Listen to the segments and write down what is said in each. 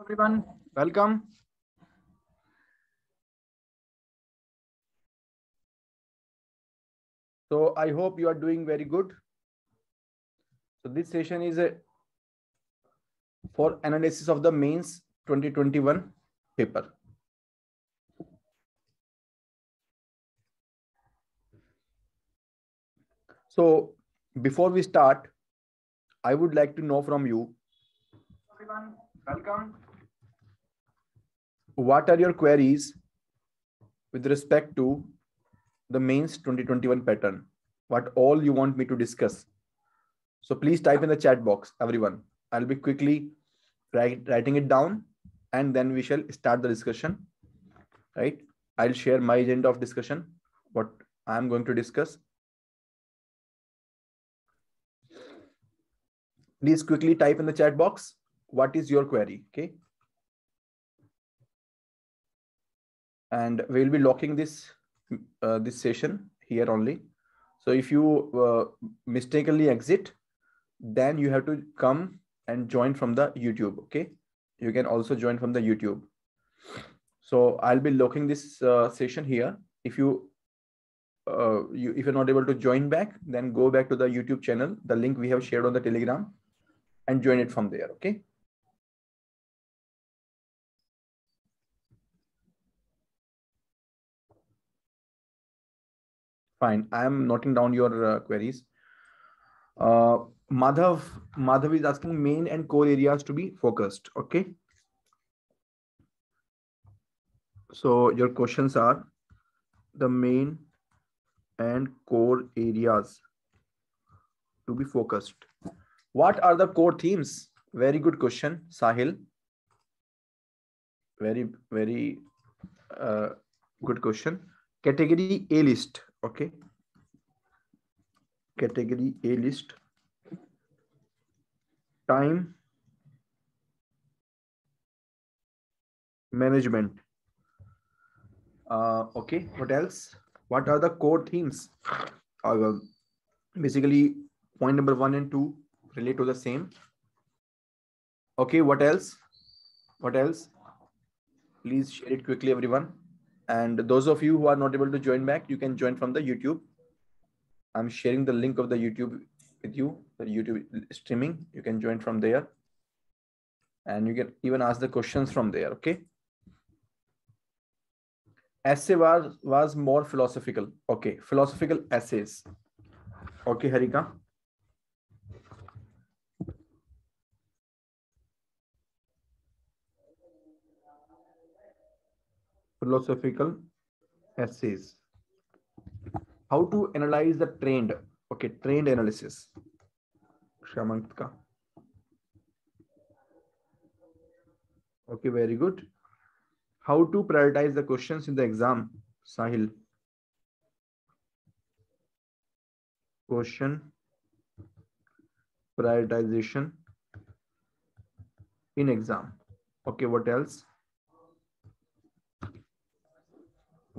everyone. Welcome. So I hope you are doing very good. So this session is a, uh, for analysis of the mains 2021 paper. So before we start, I would like to know from you. Everyone, welcome what are your queries with respect to the mains 2021 pattern? What all you want me to discuss? So please type in the chat box, everyone. I'll be quickly writing it down and then we shall start the discussion, right? I'll share my agenda of discussion, what I'm going to discuss. Please quickly type in the chat box, what is your query, okay? and we'll be locking this uh, this session here only. So if you uh, mistakenly exit, then you have to come and join from the YouTube. Okay, you can also join from the YouTube. So I'll be locking this uh, session here. If you, uh, you if you're not able to join back, then go back to the YouTube channel, the link we have shared on the Telegram, and join it from there. Okay. Fine. I'm noting down your uh, queries. Uh, Madhav, Madhav is asking main and core areas to be focused. Okay. So your questions are the main and core areas to be focused. What are the core themes? Very good question, Sahil. Very, very uh, good question. Category A list okay category a list time management uh, okay what else what are the core themes uh, basically point number one and two relate to the same okay what else what else please share it quickly everyone and those of you who are not able to join back, you can join from the YouTube. I'm sharing the link of the YouTube with you, the YouTube streaming. You can join from there. And you can even ask the questions from there, okay? Essay was, was more philosophical. Okay, philosophical essays. Okay, Harika. philosophical essays. How to analyze the trend. Okay, trend analysis. Shamantka. Okay, very good. How to prioritize the questions in the exam, Sahil? Question prioritization in exam. Okay, what else?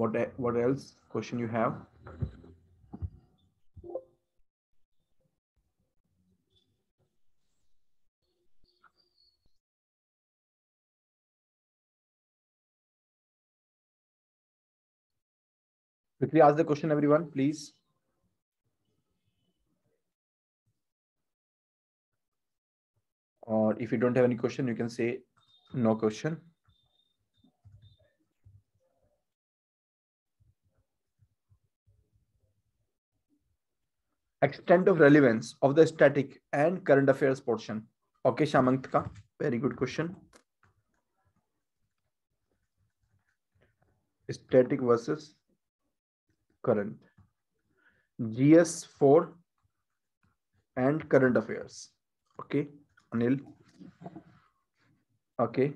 what what else question you have quickly ask the question everyone please or if you don't have any question you can say no question extent of relevance of the static and current affairs portion? Okay, Shamantka, very good question. Static versus current. GS4 and current affairs. Okay, Anil. Okay.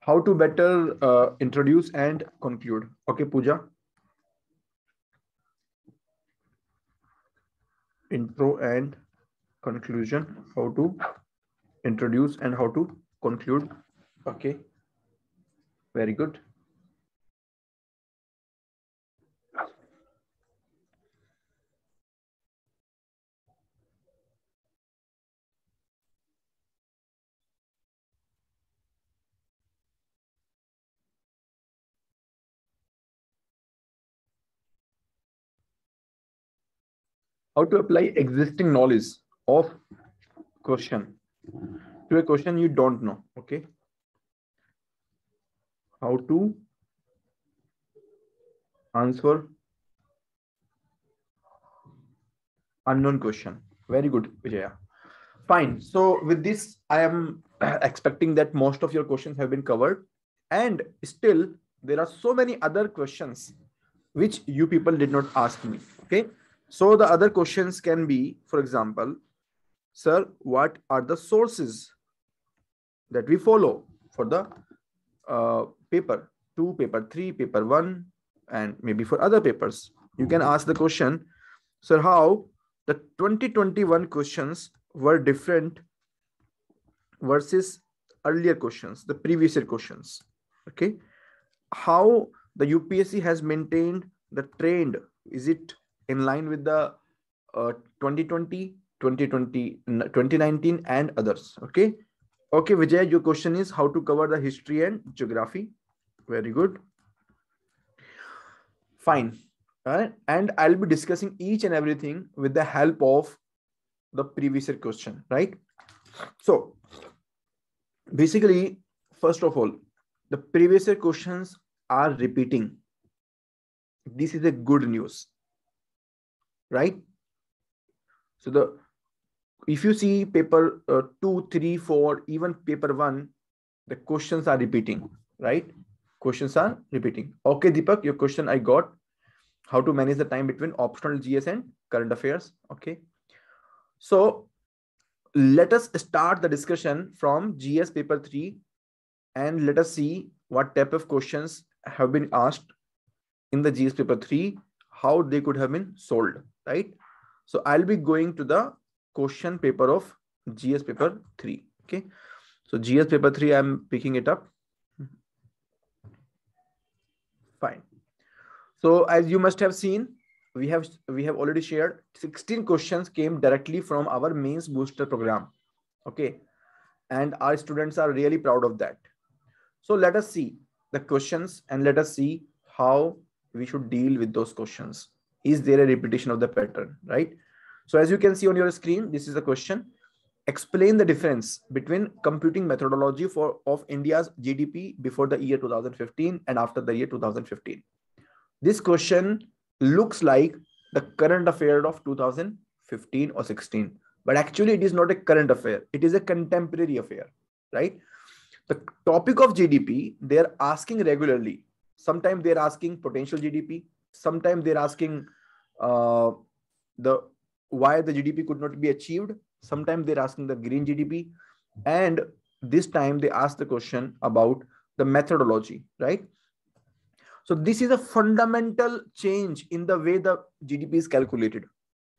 How to better uh, introduce and conclude. Okay, Pooja. intro and conclusion how to introduce and how to conclude okay very good how to apply existing knowledge of question to a question you don't know okay how to answer unknown question very good Vijaya. fine so with this i am expecting that most of your questions have been covered and still there are so many other questions which you people did not ask me okay so the other questions can be, for example, sir, what are the sources that we follow for the uh, paper two, paper three, paper one, and maybe for other papers? You can ask the question, sir, how the 2021 questions were different versus earlier questions, the previous year questions. Okay. How the UPSC has maintained the trend. Is it in line with the uh, 2020 2020 2019 and others okay okay vijay your question is how to cover the history and geography very good fine all right and i'll be discussing each and everything with the help of the previous question right so basically first of all the previous questions are repeating this is a good news right? So the if you see paper uh, two, three, four, even paper one, the questions are repeating, right? Questions are repeating. Okay, Deepak, your question I got. How to manage the time between optional GS and current affairs. Okay. So let us start the discussion from GS paper three and let us see what type of questions have been asked in the GS paper three, how they could have been solved right? So I'll be going to the question paper of GS paper 3. Okay. So GS paper 3, I'm picking it up. Fine. So as you must have seen, we have we have already shared 16 questions came directly from our mains booster program. Okay. And our students are really proud of that. So let us see the questions and let us see how we should deal with those questions is there a repetition of the pattern right so as you can see on your screen this is the question explain the difference between computing methodology for of india's gdp before the year 2015 and after the year 2015 this question looks like the current affair of 2015 or 16 but actually it is not a current affair it is a contemporary affair right the topic of gdp they are asking regularly sometimes they're asking potential gdp sometimes they're asking uh, the why the gdp could not be achieved sometimes they're asking the green gdp and this time they ask the question about the methodology right so this is a fundamental change in the way the gdp is calculated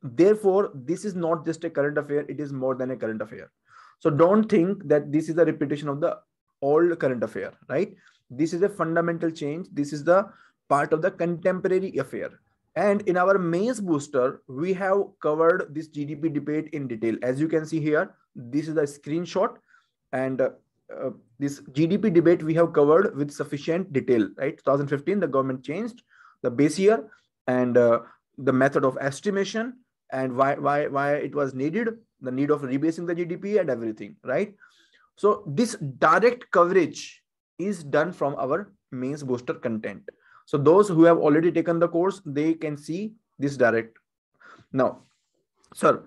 therefore this is not just a current affair it is more than a current affair so don't think that this is a repetition of the old current affair right this is a fundamental change this is the part of the contemporary affair. And in our maize booster, we have covered this GDP debate in detail. As you can see here, this is a screenshot and uh, uh, this GDP debate we have covered with sufficient detail, right? 2015, the government changed the base year and uh, the method of estimation and why, why, why it was needed, the need of rebasing the GDP and everything, right? So this direct coverage is done from our mains booster content. So those who have already taken the course, they can see this direct. Now, sir,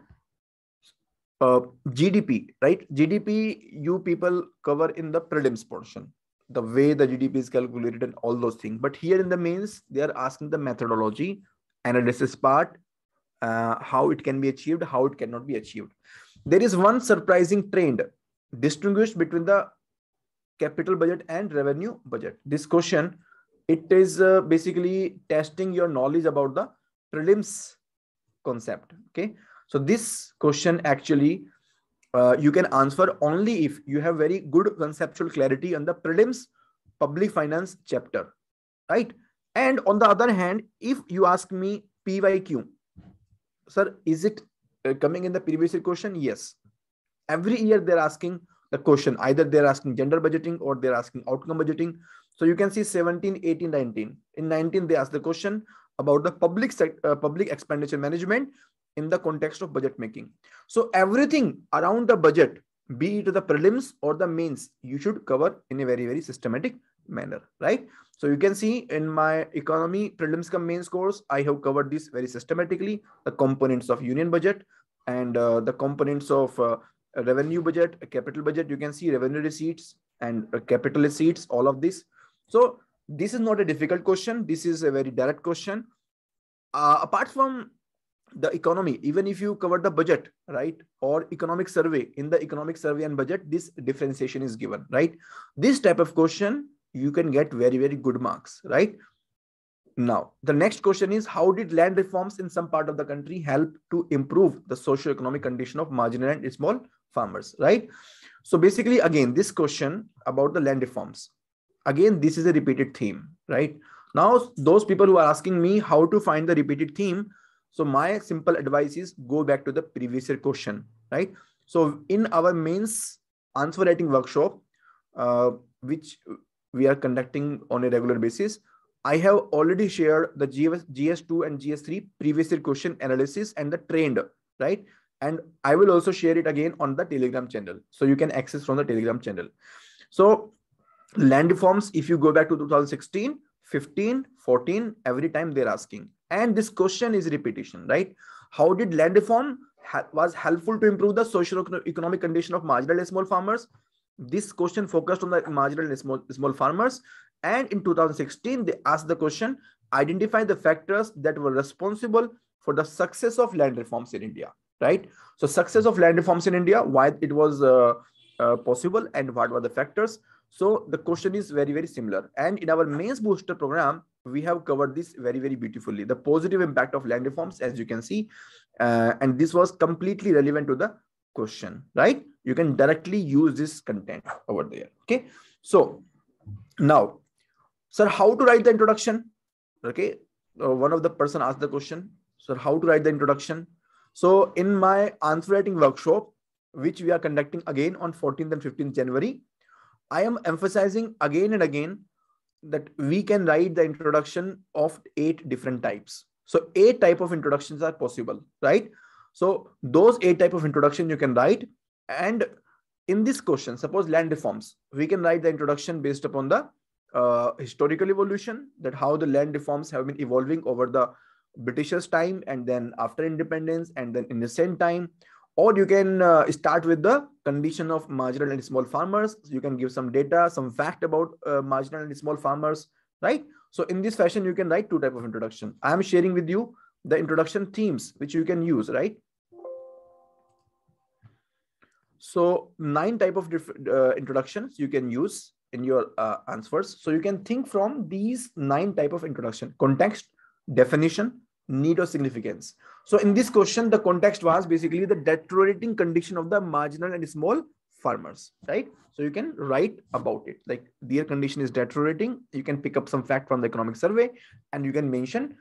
uh, GDP, right? GDP, you people cover in the prelims portion, the way the GDP is calculated and all those things. But here in the mains, they are asking the methodology, analysis part, uh, how it can be achieved, how it cannot be achieved. There is one surprising trend distinguished between the capital budget and revenue budget. This question it is uh, basically testing your knowledge about the prelims concept okay so this question actually uh, you can answer only if you have very good conceptual clarity on the prelims public finance chapter right and on the other hand if you ask me pyq sir is it uh, coming in the previous year question yes every year they're asking the question either they're asking gender budgeting or they're asking outcome budgeting so you can see 17, 18, 19. In 19, they asked the question about the public sector, uh, public expenditure management in the context of budget making. So everything around the budget, be it the prelims or the mains, you should cover in a very, very systematic manner, right? So you can see in my economy prelims come mains course, I have covered this very systematically, the components of union budget and uh, the components of uh, revenue budget, capital budget, you can see revenue receipts and uh, capital receipts, all of this so this is not a difficult question. This is a very direct question. Uh, apart from the economy, even if you cover the budget, right, or economic survey, in the economic survey and budget, this differentiation is given, right? This type of question, you can get very, very good marks, right? Now, the next question is how did land reforms in some part of the country help to improve the socio-economic condition of marginal and small farmers, right? So basically, again, this question about the land reforms again this is a repeated theme right now those people who are asking me how to find the repeated theme so my simple advice is go back to the previous year question right so in our mains answer writing workshop uh, which we are conducting on a regular basis i have already shared the GS, gs2 and gs3 previous year question analysis and the trend right and i will also share it again on the telegram channel so you can access from the telegram channel so Land reforms. if you go back to 2016 15 14 every time they're asking and this question is repetition right how did land reform was helpful to improve the social economic condition of marginal and small farmers this question focused on the marginal and small, small farmers and in 2016 they asked the question identify the factors that were responsible for the success of land reforms in india right so success of land reforms in india why it was uh, uh, possible and what were the factors so the question is very, very similar. And in our mains booster program, we have covered this very, very beautifully. The positive impact of land reforms, as you can see, uh, and this was completely relevant to the question, right? You can directly use this content over there. Okay. So now, sir, how to write the introduction? Okay. Uh, one of the person asked the question, sir, how to write the introduction? So in my answer writing workshop, which we are conducting again on 14th and 15th January, I am emphasizing again and again that we can write the introduction of eight different types. So eight type of introductions are possible, right? So those eight type of introduction you can write. And in this question, suppose land reforms, we can write the introduction based upon the uh, historical evolution that how the land reforms have been evolving over the Britishers time and then after independence and then in the same time or you can uh, start with the condition of marginal and small farmers so you can give some data some fact about uh, marginal and small farmers right so in this fashion you can write two type of introduction i am sharing with you the introduction themes which you can use right so nine type of uh, introductions you can use in your uh, answers so you can think from these nine type of introduction context definition need or significance. So in this question, the context was basically the deteriorating condition of the marginal and small farmers, right? So you can write about it. Like their condition is deteriorating. You can pick up some fact from the economic survey and you can mention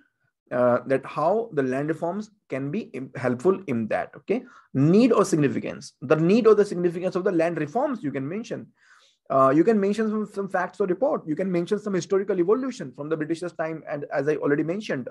uh, that how the land reforms can be helpful in that, okay? Need or significance. The need or the significance of the land reforms you can mention. Uh, you can mention some, some facts or report. You can mention some historical evolution from the Britishers' time, and as I already mentioned,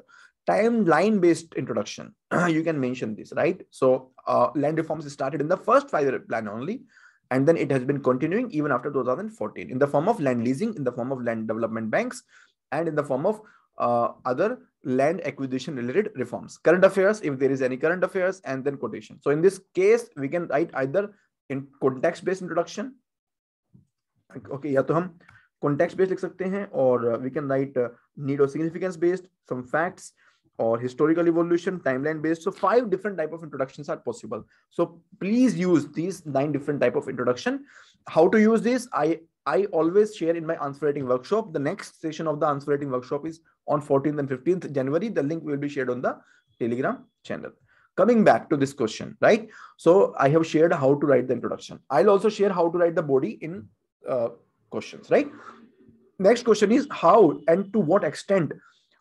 timeline-based introduction. you can mention this, right? So uh, land reforms started in the first five-year plan only, and then it has been continuing even after 2014 in the form of land leasing, in the form of land development banks, and in the form of uh, other land acquisition related reforms current affairs if there is any current affairs and then quotation so in this case we can write either in context based introduction okay okay, या तो हम context based लिख सकते हैं और we can write need or significance based some facts or historical evolution timeline based so five different type of introductions are possible so please use these nine different type of introduction how to use this i i always share in my answer writing workshop the next session of the answer writing workshop is on 14th and 15th january the link will be shared on the telegram channel coming back to this question right so i have shared how to write the introduction i'll also share how to write the body in uh, questions, right? Next question is how and to what extent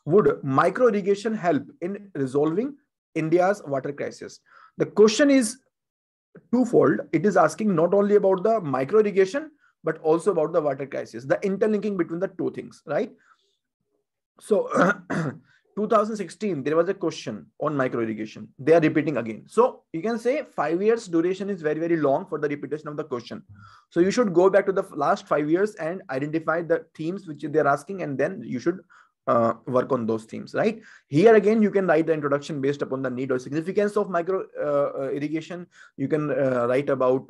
would micro irrigation help in resolving India's water crisis? The question is twofold. It is asking not only about the micro irrigation, but also about the water crisis, the interlinking between the two things, right? So 2016 there was a question on micro irrigation they are repeating again so you can say five years duration is very very long for the repetition of the question so you should go back to the last five years and identify the themes which they are asking and then you should uh, work on those themes right here again you can write the introduction based upon the need or significance of micro uh, uh, uh, irrigation you can write about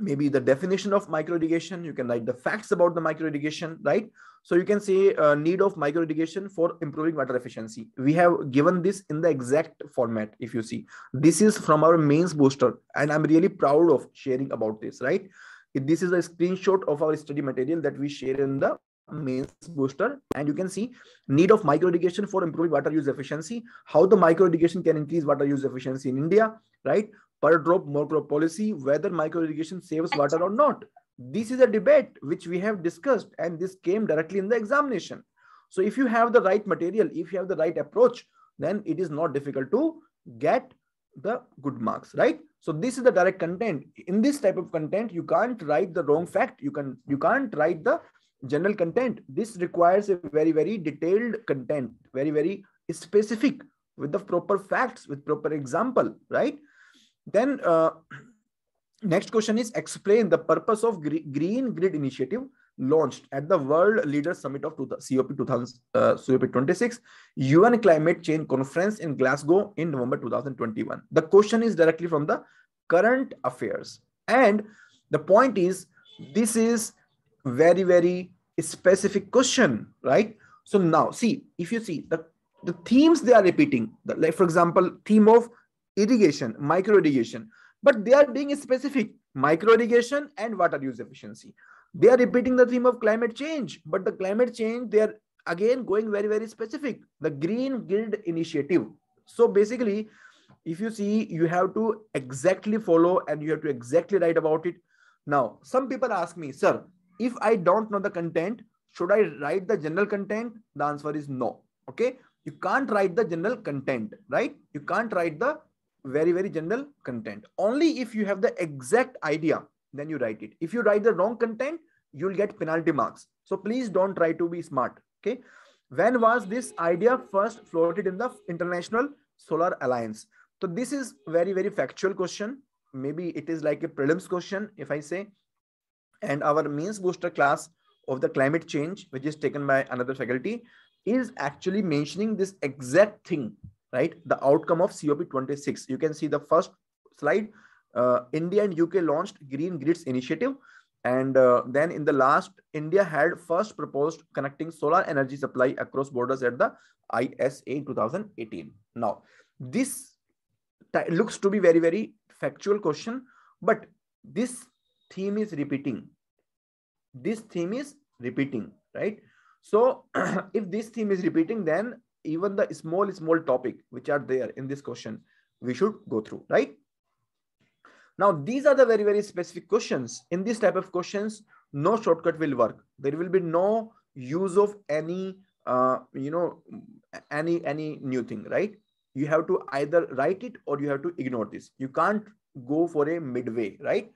maybe the definition of micro irrigation you can write the facts about the micro irrigation right so you can say uh, need of micro irrigation for improving water efficiency we have given this in the exact format if you see this is from our mains booster and i'm really proud of sharing about this right this is a screenshot of our study material that we share in the mains booster and you can see need of micro irrigation for improving water use efficiency how the micro irrigation can increase water use efficiency in india right per drop more crop policy, whether micro irrigation saves water or not. This is a debate which we have discussed, and this came directly in the examination. So, if you have the right material, if you have the right approach, then it is not difficult to get the good marks, right? So this is the direct content. In this type of content, you can't write the wrong fact. You can you can't write the general content. This requires a very very detailed content, very very specific with the proper facts, with proper example, right? Then uh, next question is explain the purpose of Green Grid Initiative launched at the World Leaders Summit of COP 2000, uh, COP 26, UN Climate Change Conference in Glasgow in November 2021. The question is directly from the current affairs. And the point is, this is very, very specific question, right? So now see, if you see the, the themes they are repeating, the, like for example, theme of irrigation, micro irrigation, but they are being specific micro irrigation and water use efficiency. They are repeating the theme of climate change, but the climate change, they are again going very, very specific. The Green Guild Initiative. So basically, if you see, you have to exactly follow and you have to exactly write about it. Now, some people ask me, sir, if I don't know the content, should I write the general content? The answer is no. Okay. You can't write the general content, right? You can't write the very, very general content. Only if you have the exact idea, then you write it. If you write the wrong content, you'll get penalty marks. So please don't try to be smart. Okay. When was this idea first floated in the International Solar Alliance? So this is very, very factual question. Maybe it is like a prelims question, if I say. And our means booster class of the climate change, which is taken by another faculty, is actually mentioning this exact thing right? The outcome of COP26. You can see the first slide. Uh, India and UK launched Green Grids Initiative. And uh, then in the last, India had first proposed connecting solar energy supply across borders at the ISA in 2018. Now, this looks to be very, very factual question, but this theme is repeating. This theme is repeating, right? So if this theme is repeating, then even the small, small topic which are there in this question, we should go through, right? Now, these are the very, very specific questions. In this type of questions, no shortcut will work. There will be no use of any, uh, you know, any, any new thing, right? You have to either write it or you have to ignore this. You can't go for a midway, right?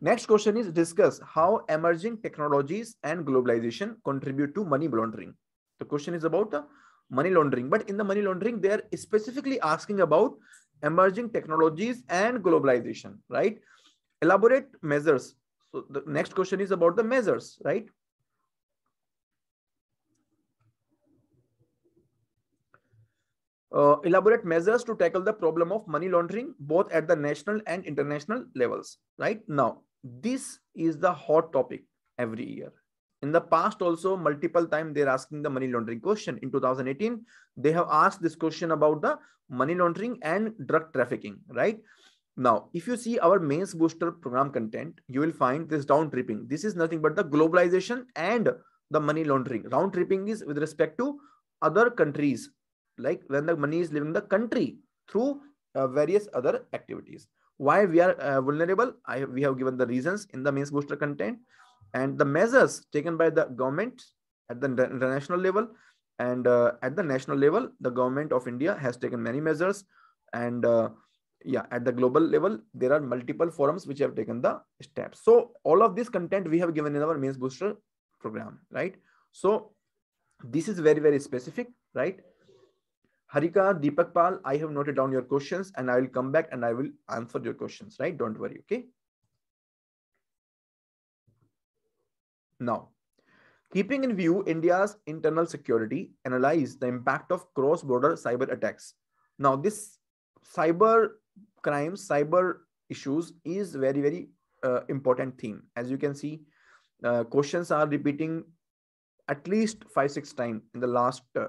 Next question is discuss how emerging technologies and globalization contribute to money laundering. The question is about the money laundering. But in the money laundering, they are specifically asking about emerging technologies and globalization, right? Elaborate measures. So the next question is about the measures, right? Uh, elaborate measures to tackle the problem of money laundering, both at the national and international levels, right? Now, this is the hot topic every year in the past also multiple time they're asking the money laundering question in 2018 they have asked this question about the money laundering and drug trafficking right now if you see our mains booster program content you will find this round tripping this is nothing but the globalization and the money laundering round tripping is with respect to other countries like when the money is leaving the country through uh, various other activities why we are uh, vulnerable i we have given the reasons in the mains booster content and the measures taken by the government at the international level and uh, at the national level the government of india has taken many measures and uh, yeah at the global level there are multiple forums which have taken the steps so all of this content we have given in our means booster program right so this is very very specific right harika deepak pal i have noted down your questions and i will come back and i will answer your questions right don't worry okay Now, keeping in view India's internal security, analyze the impact of cross-border cyber attacks. Now, this cyber crimes, cyber issues is very, very uh, important theme. As you can see, uh, questions are repeating at least five, six times in the last uh,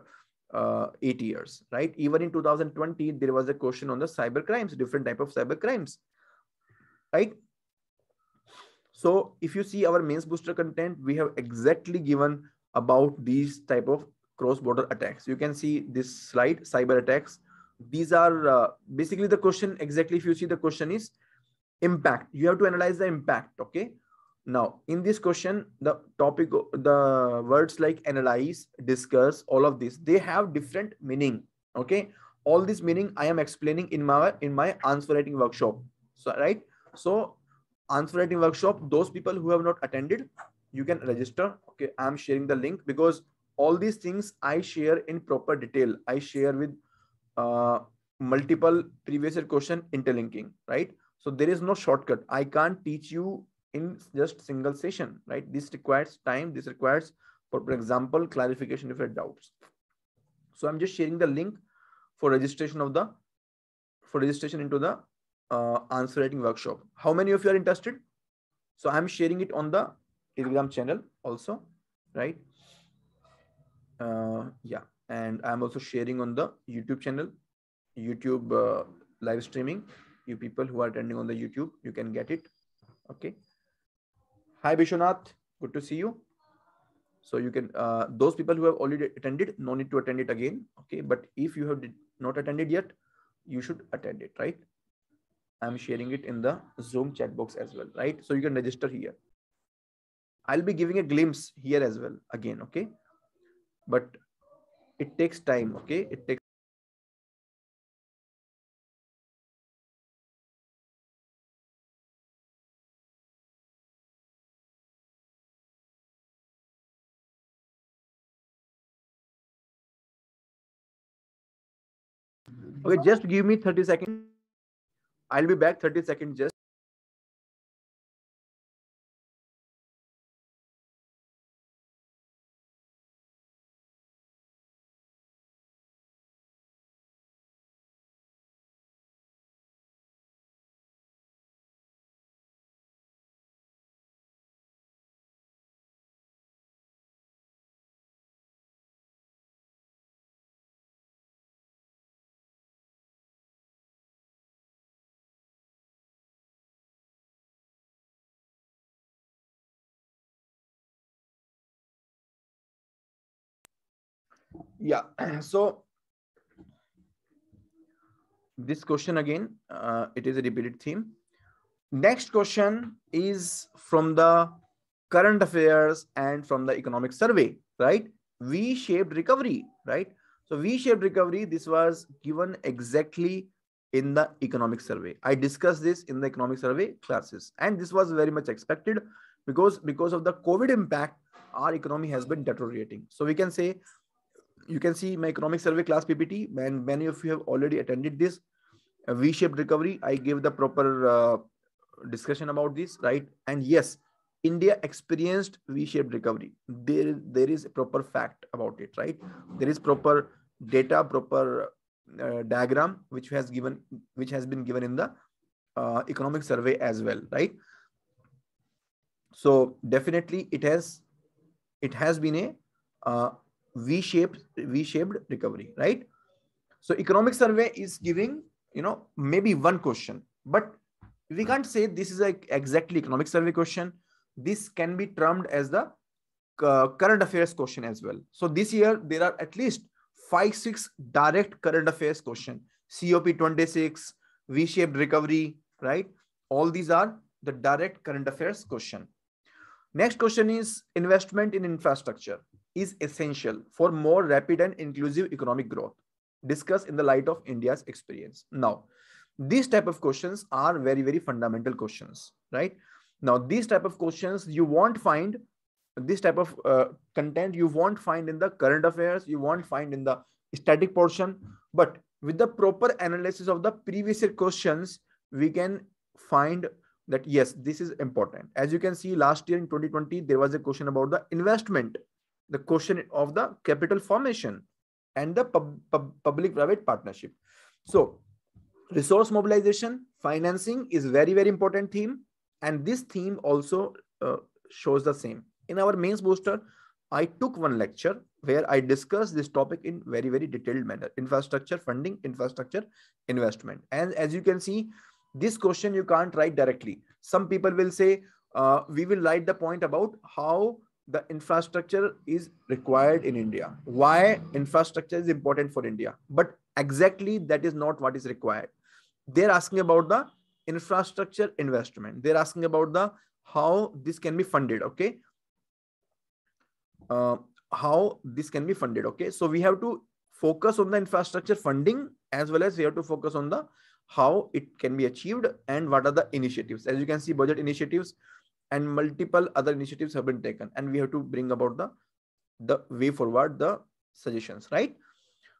uh, eight years, right? Even in 2020, there was a question on the cyber crimes, different type of cyber crimes, right? So if you see our mains booster content, we have exactly given about these type of cross-border attacks. You can see this slide, cyber attacks. These are uh, basically the question exactly if you see the question is impact. You have to analyze the impact, okay? Now, in this question, the topic, the words like analyze, discuss, all of this, they have different meaning, okay? All this meaning I am explaining in my in my answer writing workshop, so right? So answer writing workshop those people who have not attended you can register okay i'm sharing the link because all these things i share in proper detail i share with uh, multiple previous year question interlinking right so there is no shortcut i can't teach you in just single session right this requires time this requires for, for example clarification if you have doubts so i'm just sharing the link for registration of the for registration into the uh, answer writing workshop. How many of you are interested? So I'm sharing it on the Telegram channel also, right? Uh, yeah, and I'm also sharing on the YouTube channel, YouTube uh, live streaming. You people who are attending on the YouTube, you can get it. Okay. Hi Vishwanath, good to see you. So you can, uh, those people who have already attended, no need to attend it again. Okay. But if you have not attended yet, you should attend it, right? I'm sharing it in the Zoom chat box as well, right? So you can register here. I'll be giving a glimpse here as well again, okay? But it takes time, okay? It takes Okay, just give me 30 seconds. I'll be back 30 seconds just. yeah so this question again uh, it is a repeated theme next question is from the current affairs and from the economic survey right v shaped recovery right so v shaped recovery this was given exactly in the economic survey i discussed this in the economic survey classes and this was very much expected because because of the covid impact our economy has been deteriorating so we can say you can see my economic survey class PPT. And many of you have already attended this V-shaped recovery. I gave the proper uh, discussion about this, right? And yes, India experienced V-shaped recovery. There, there is a proper fact about it, right? There is proper data, proper uh, diagram which has given, which has been given in the uh, economic survey as well, right? So definitely, it has, it has been a uh, V-shaped V-shaped recovery, right? So economic survey is giving you know maybe one question, but we can't say this is like exactly economic survey question. This can be termed as the uh, current affairs question as well. So this year there are at least five six direct current affairs question. COP twenty six, V-shaped recovery, right? All these are the direct current affairs question. Next question is investment in infrastructure is essential for more rapid and inclusive economic growth discussed in the light of india's experience now these type of questions are very very fundamental questions right now these type of questions you won't find this type of uh, content you won't find in the current affairs you won't find in the static portion but with the proper analysis of the previous year questions we can find that yes this is important as you can see last year in 2020 there was a question about the investment the question of the capital formation and the pub, pub, public private partnership so resource mobilization financing is very very important theme and this theme also uh, shows the same in our mains booster i took one lecture where i discussed this topic in very very detailed manner infrastructure funding infrastructure investment and as you can see this question you can't write directly some people will say uh, we will write the point about how the infrastructure is required in India. Why infrastructure is important for India? But exactly that is not what is required. They're asking about the infrastructure investment. They're asking about the how this can be funded. Okay. Uh, how this can be funded. Okay. So we have to focus on the infrastructure funding as well as we have to focus on the how it can be achieved and what are the initiatives. As you can see, budget initiatives and multiple other initiatives have been taken and we have to bring about the the way forward the suggestions right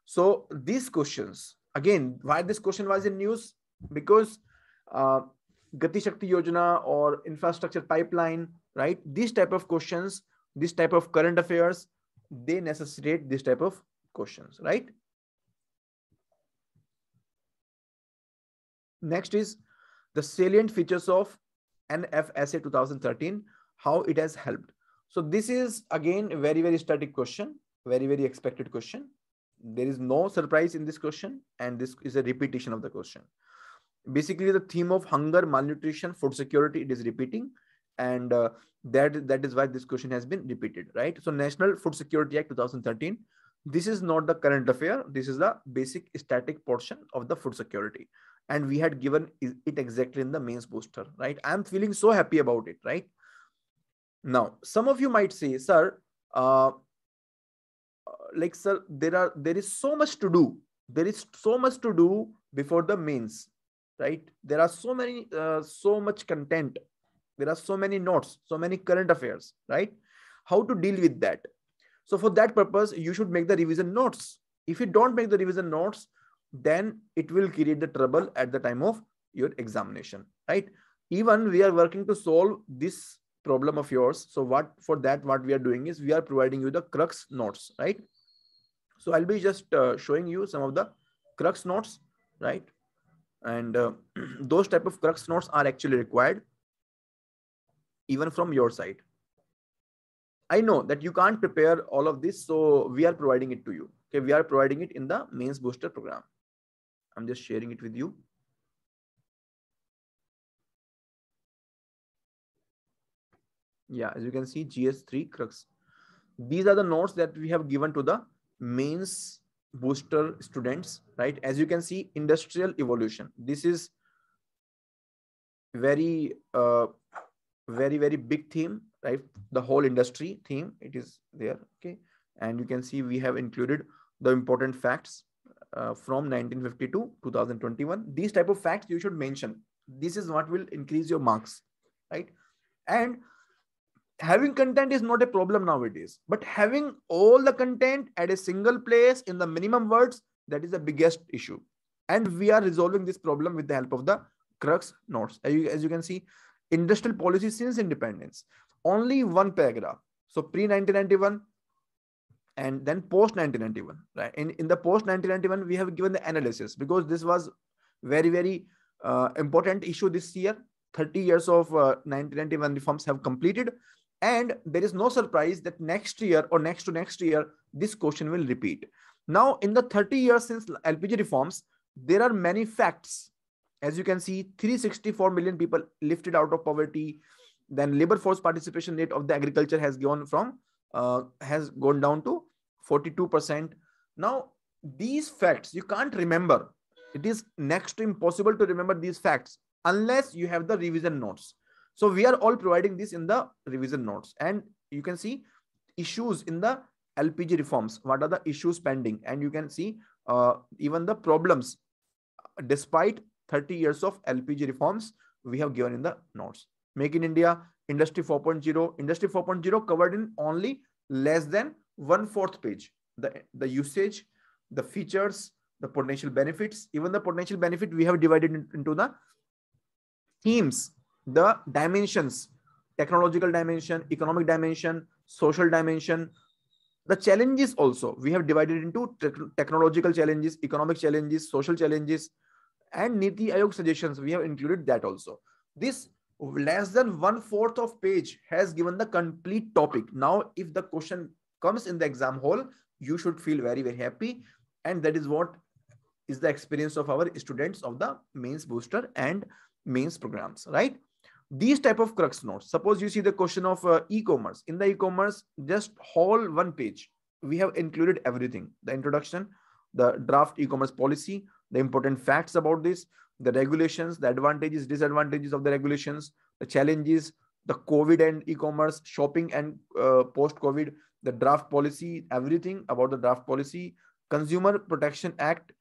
so these questions again why this question was in news because uh, gati shakti yojana or infrastructure pipeline right these type of questions this type of current affairs they necessitate this type of questions right next is the salient features of NFSA 2013, how it has helped. So this is again a very, very static question, very, very expected question. There is no surprise in this question and this is a repetition of the question. Basically, the theme of hunger, malnutrition, food security, it is repeating and uh, that that is why this question has been repeated, right? So National Food Security Act 2013, this is not the current affair. This is the basic static portion of the food security and we had given it exactly in the mains poster right i'm feeling so happy about it right now some of you might say sir uh, uh, like sir there are there is so much to do there is so much to do before the mains right there are so many uh, so much content there are so many notes so many current affairs right how to deal with that so for that purpose you should make the revision notes if you don't make the revision notes then it will create the trouble at the time of your examination, right? Even we are working to solve this problem of yours. So what for that, what we are doing is we are providing you the crux notes, right? So I'll be just uh, showing you some of the crux notes, right? And uh, those type of crux notes are actually required even from your side. I know that you can't prepare all of this, so we are providing it to you. Okay, we are providing it in the mains booster program. I'm just sharing it with you. Yeah, as you can see, GS3 crux. These are the notes that we have given to the mains booster students, right? As you can see, industrial evolution. This is very, uh, very, very big theme, right? The whole industry theme, it is there, okay? And you can see we have included the important facts uh, from 1950 to 2021 these type of facts you should mention this is what will increase your marks right and having content is not a problem nowadays but having all the content at a single place in the minimum words that is the biggest issue and we are resolving this problem with the help of the crux notes as you, as you can see industrial policy since independence only one paragraph so pre 1991 and then post 1991 right in, in the post 1991 we have given the analysis because this was very very uh, important issue this year 30 years of uh, 1991 reforms have completed and there is no surprise that next year or next to next year this question will repeat now in the 30 years since lpg reforms there are many facts as you can see 364 million people lifted out of poverty then labor force participation rate of the agriculture has gone from uh, has gone down to 42%. Now, these facts you can't remember. It is next to impossible to remember these facts unless you have the revision notes. So we are all providing this in the revision notes. And you can see issues in the LPG reforms. What are the issues pending? And you can see uh, even the problems despite 30 years of LPG reforms we have given in the notes. Make in India, industry 4.0 industry 4.0 covered in only less than one fourth page the the usage the features the potential benefits even the potential benefit we have divided into the themes the dimensions technological dimension economic dimension social dimension the challenges also we have divided into te technological challenges economic challenges social challenges and niti ayog suggestions we have included that also this less than one fourth of page has given the complete topic. Now, if the question comes in the exam hall, you should feel very, very happy. And that is what is the experience of our students of the mains booster and mains programs, right? These type of crux notes, suppose you see the question of uh, e-commerce. In the e-commerce, just whole one page, we have included everything, the introduction, the draft e-commerce policy, the important facts about this, the regulations, the advantages, disadvantages of the regulations, the challenges, the COVID and e-commerce, shopping and uh, post-COVID, the draft policy, everything about the draft policy, Consumer Protection Act,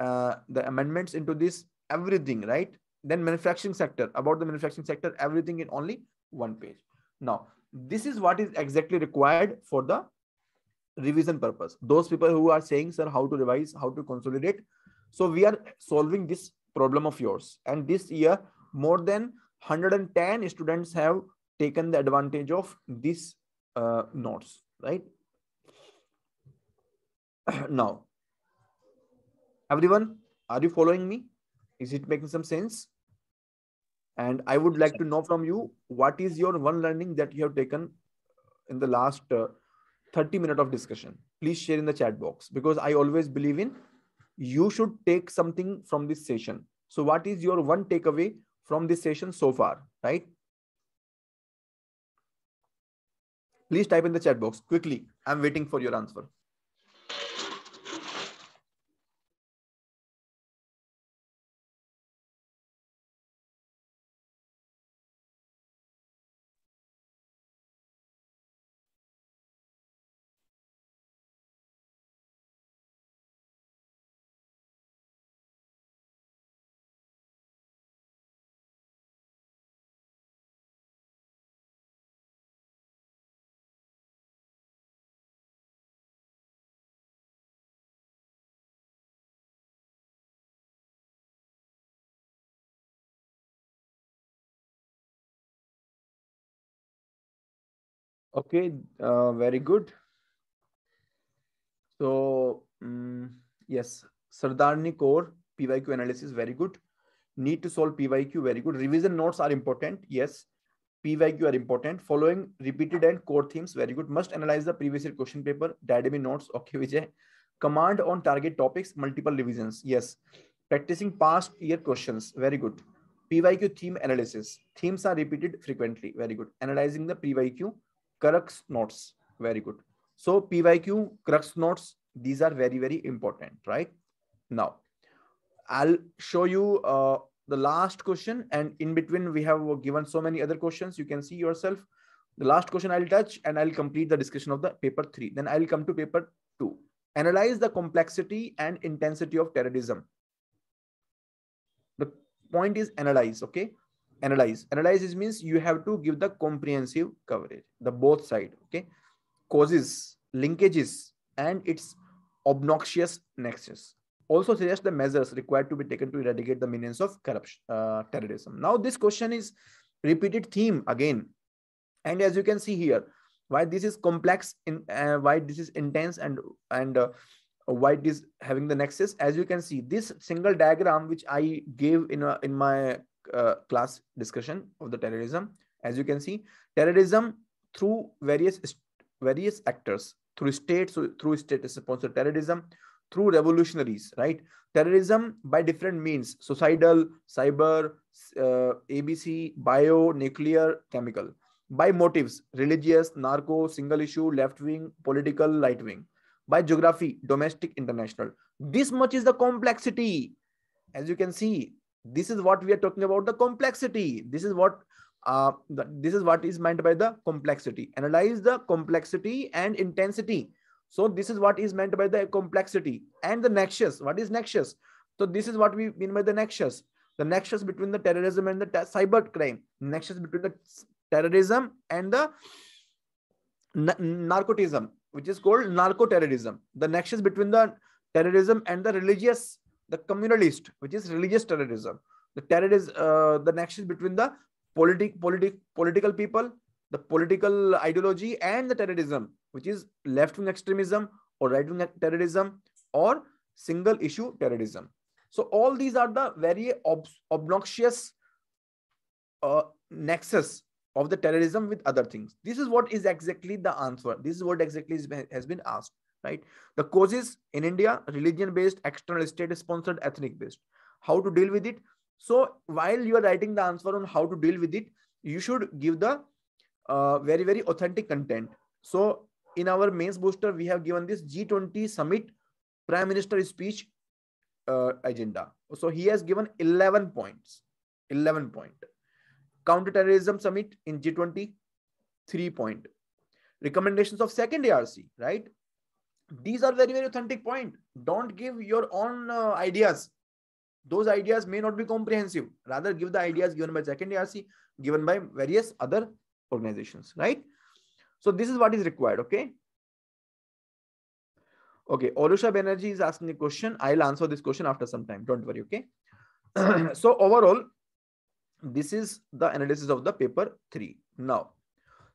uh, the amendments into this, everything, right? Then manufacturing sector, about the manufacturing sector, everything in only one page. Now, this is what is exactly required for the revision purpose. Those people who are saying, sir, how to revise, how to consolidate. So we are solving this problem of yours. And this year, more than 110 students have taken the advantage of this uh, notes, right? now, everyone, are you following me? Is it making some sense? And I would like to know from you, what is your one learning that you have taken in the last uh, 30 minute of discussion? Please share in the chat box because I always believe in you should take something from this session. So what is your one takeaway from this session so far, right? Please type in the chat box quickly. I'm waiting for your answer. Okay, uh, very good. So, um, yes, Sardarni core PYQ analysis, very good. Need to solve PYQ, very good. Revision notes are important, yes. PYQ are important. Following repeated and core themes, very good. Must analyze the previous year question paper, dynamic notes, okay, Vijay. Command on target topics, multiple revisions, yes. Practicing past year questions, very good. PYQ theme analysis. Themes are repeated frequently, very good. Analyzing the PYQ crux nodes. Very good. So PYQ, crux nodes, these are very, very important, right? Now, I'll show you uh, the last question. And in between, we have given so many other questions. You can see yourself. The last question I'll touch and I'll complete the discussion of the paper three. Then I'll come to paper two. Analyze the complexity and intensity of terrorism. The point is analyze, okay? analyze analyze means you have to give the comprehensive coverage the both side okay causes linkages and its obnoxious nexus also suggest the measures required to be taken to eradicate the menace of corruption uh, terrorism now this question is repeated theme again and as you can see here why this is complex in uh, why this is intense and and uh, why this having the nexus as you can see this single diagram which i gave in a, uh, in my uh, class discussion of the terrorism. As you can see, terrorism through various various actors, through states, through state-sponsored terrorism, through revolutionaries, right? Terrorism by different means: suicidal, cyber, uh, ABC, bio, nuclear, chemical. By motives: religious, narco, single issue, left wing, political, right wing. By geography: domestic, international. This much is the complexity. As you can see, this is what we are talking about the complexity this is what uh, the, this is what is meant by the complexity analyze the complexity and intensity so this is what is meant by the complexity and the nexus what is nexus so this is what we mean by the nexus the nexus between the terrorism and the te cyber crime nexus between the terrorism and the narcotism which is called narco terrorism the nexus between the terrorism and the religious the communalist, which is religious terrorism. The terror is uh, the nexus between the politic, politic, political people, the political ideology, and the terrorism, which is left-wing extremism or right-wing terrorism or single-issue terrorism. So all these are the very ob obnoxious uh, nexus of the terrorism with other things. This is what is exactly the answer. This is what exactly has been asked right? The causes in India, religion-based, external state-sponsored, ethnic-based. How to deal with it? So while you are writing the answer on how to deal with it, you should give the uh, very, very authentic content. So in our mains booster, we have given this G20 summit prime minister speech uh, agenda. So he has given 11 points, 11 point. Counterterrorism summit in G20, three point. Recommendations of second ARC, right? these are very very authentic point don't give your own uh, ideas those ideas may not be comprehensive rather give the ideas given by second erc given by various other organizations right so this is what is required okay okay olusha banerjee is asking a question i'll answer this question after some time don't worry okay so overall this is the analysis of the paper 3 now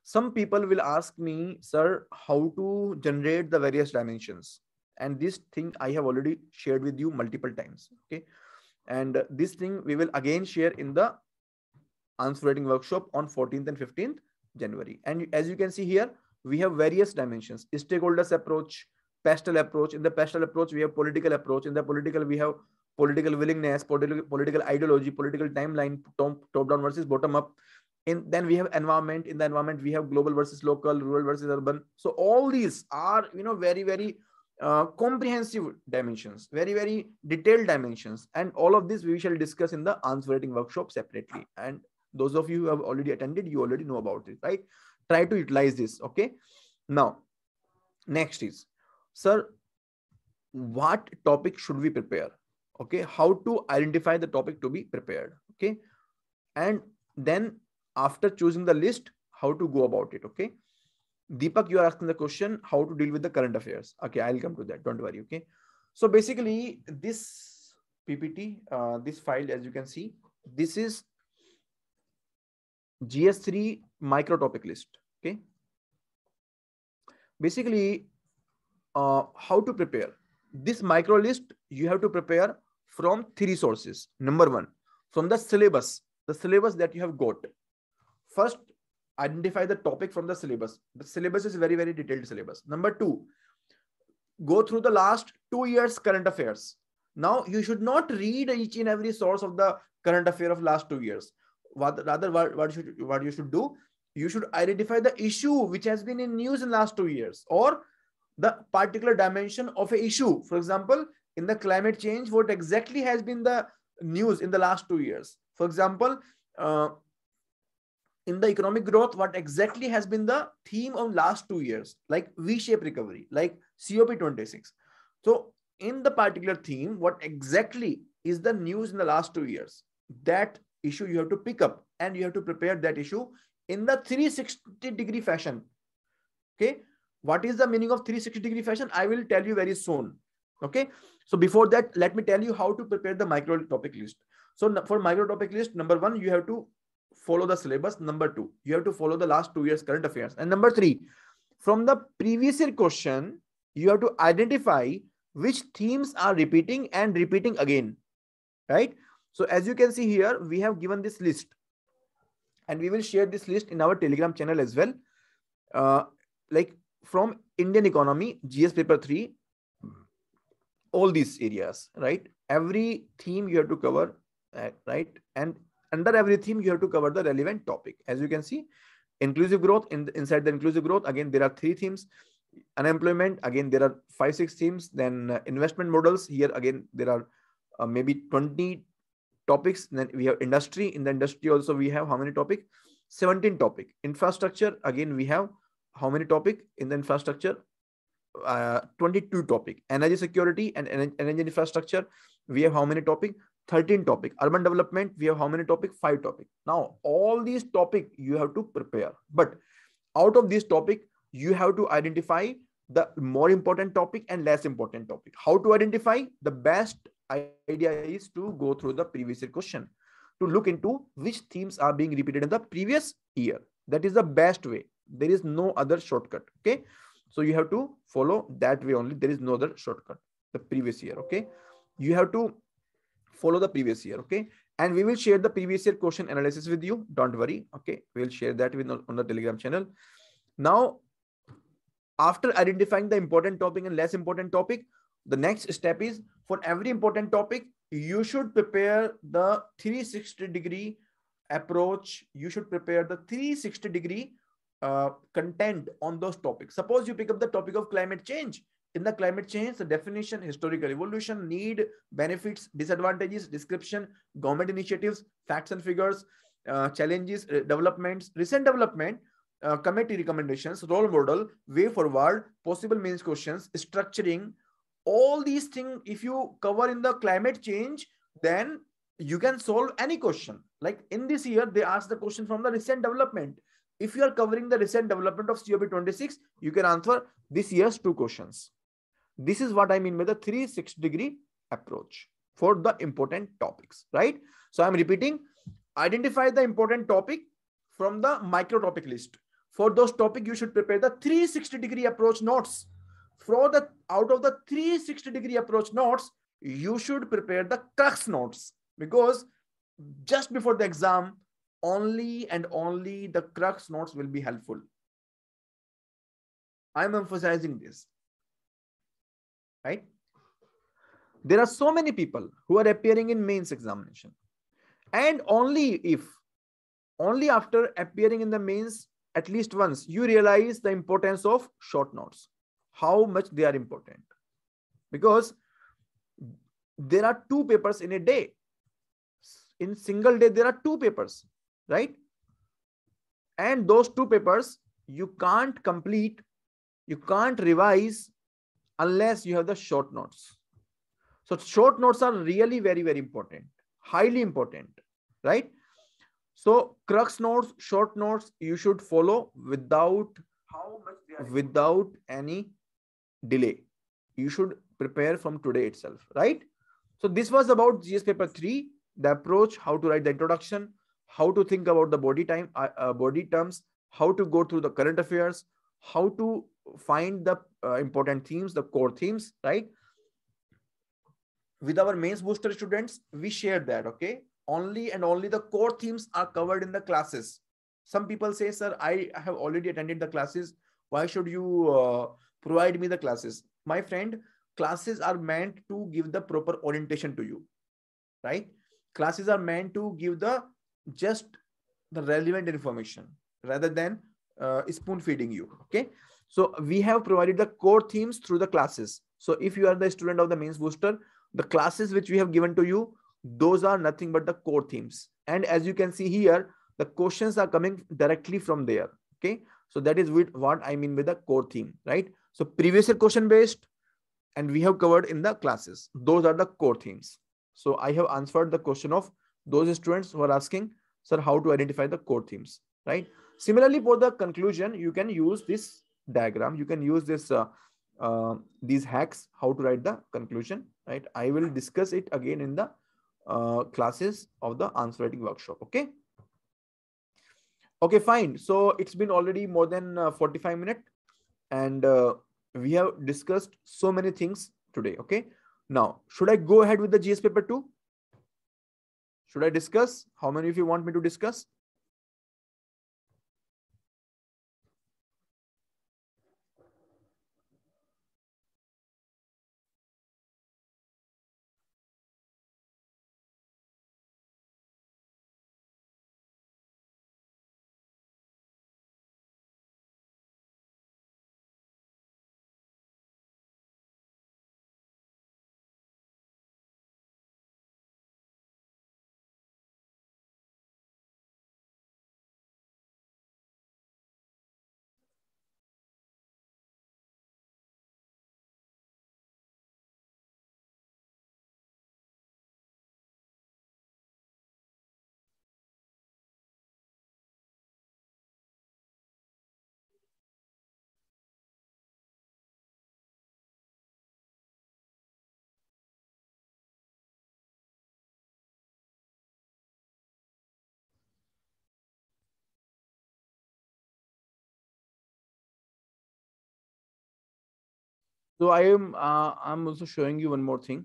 some people will ask me sir how to generate the various dimensions and this thing i have already shared with you multiple times okay and this thing we will again share in the answering workshop on 14th and 15th january and as you can see here we have various dimensions stakeholders approach pastel approach in the pastoral approach we have political approach in the political we have political willingness political political ideology political timeline top, top down versus bottom up in then we have environment in the environment we have global versus local rural versus urban so all these are you know very very uh, comprehensive dimensions very very detailed dimensions and all of this we shall discuss in the answer writing workshop separately and those of you who have already attended you already know about it right try to utilize this okay now next is sir what topic should we prepare okay how to identify the topic to be prepared okay and then after choosing the list how to go about it okay deepak you are asking the question how to deal with the current affairs okay i'll come to that don't worry okay so basically this ppt uh, this file as you can see this is gs3 micro topic list okay basically uh, how to prepare this micro list you have to prepare from three sources number one from the syllabus the syllabus that you have got first identify the topic from the syllabus the syllabus is very very detailed syllabus number two go through the last two years current affairs now you should not read each and every source of the current affair of last two years what, rather what, what, should, what you should do you should identify the issue which has been in news in last two years or the particular dimension of a issue for example in the climate change what exactly has been the news in the last two years for example uh, in the economic growth, what exactly has been the theme of last two years, like V-shaped recovery, like COP26. So in the particular theme, what exactly is the news in the last two years? That issue you have to pick up and you have to prepare that issue in the 360 degree fashion. Okay. What is the meaning of 360 degree fashion? I will tell you very soon. Okay. So before that, let me tell you how to prepare the micro topic list. So for micro topic list, number one, you have to follow the syllabus. Number two, you have to follow the last two years current affairs. And number three, from the previous year question, you have to identify which themes are repeating and repeating again, right? So as you can see here, we have given this list and we will share this list in our telegram channel as well. Uh, like from Indian economy, GS paper three, all these areas, right? Every theme you have to cover, uh, right? And under every theme, you have to cover the relevant topic. As you can see, inclusive growth, in, inside the inclusive growth, again, there are three themes. Unemployment, again, there are five, six themes. Then uh, investment models, here again, there are uh, maybe 20 topics. then we have industry. In the industry also, we have how many topic? 17 topic. Infrastructure, again, we have how many topic in the infrastructure? Uh, 22 topic energy security and energy infrastructure we have how many topic 13 topic urban development we have how many topic five topic now all these topic you have to prepare but out of this topic you have to identify the more important topic and less important topic how to identify the best idea is to go through the previous year question to look into which themes are being repeated in the previous year that is the best way there is no other shortcut okay so you have to follow that way only there is no other shortcut the previous year okay you have to follow the previous year. Okay. And we will share the previous year question analysis with you. Don't worry. Okay. We'll share that with on the Telegram channel. Now, after identifying the important topic and less important topic, the next step is for every important topic, you should prepare the 360 degree approach. You should prepare the 360 degree uh, content on those topics. Suppose you pick up the topic of climate change in the climate change, the definition, historical evolution, need, benefits, disadvantages, description, government initiatives, facts and figures, uh, challenges, uh, developments, recent development, uh, committee recommendations, role model, way forward, possible means questions, structuring, all these things, if you cover in the climate change, then you can solve any question. Like in this year, they asked the question from the recent development. If you are covering the recent development of COP26, you can answer this year's two questions. This is what I mean by the 360 degree approach for the important topics, right? So I'm repeating, identify the important topic from the micro topic list. For those topic, you should prepare the 360 degree approach notes. For the out of the 360 degree approach notes, you should prepare the crux notes because just before the exam, only and only the crux notes will be helpful. I'm emphasizing this right? There are so many people who are appearing in mains examination. And only if, only after appearing in the mains at least once, you realize the importance of short notes, how much they are important. Because there are two papers in a day. In single day, there are two papers, right? And those two papers, you can't complete, you can't revise unless you have the short notes. So short notes are really very, very important, highly important, right? So crux notes, short notes, you should follow without without any delay. You should prepare from today itself, right? So this was about GS paper three, the approach, how to write the introduction, how to think about the body time, uh, uh body terms, how to go through the current affairs, how to find the uh, important themes, the core themes, right? With our mains booster students, we share that, okay? Only and only the core themes are covered in the classes. Some people say, sir, I have already attended the classes. Why should you uh, provide me the classes? My friend, classes are meant to give the proper orientation to you, right? Classes are meant to give the just the relevant information rather than uh, spoon feeding you, okay? So we have provided the core themes through the classes. So if you are the student of the mains booster, the classes which we have given to you, those are nothing but the core themes. And as you can see here, the questions are coming directly from there. Okay. So that is what I mean with the core theme, right? So previous question based and we have covered in the classes. Those are the core themes. So I have answered the question of those students who are asking, sir, how to identify the core themes, right? Similarly, for the conclusion, you can use this diagram you can use this uh, uh, these hacks how to write the conclusion right i will discuss it again in the uh, classes of the answer writing workshop okay okay fine so it's been already more than uh, 45 minutes and uh, we have discussed so many things today okay now should i go ahead with the gs paper 2 should i discuss how many of you want me to discuss So I am uh, I'm also showing you one more thing.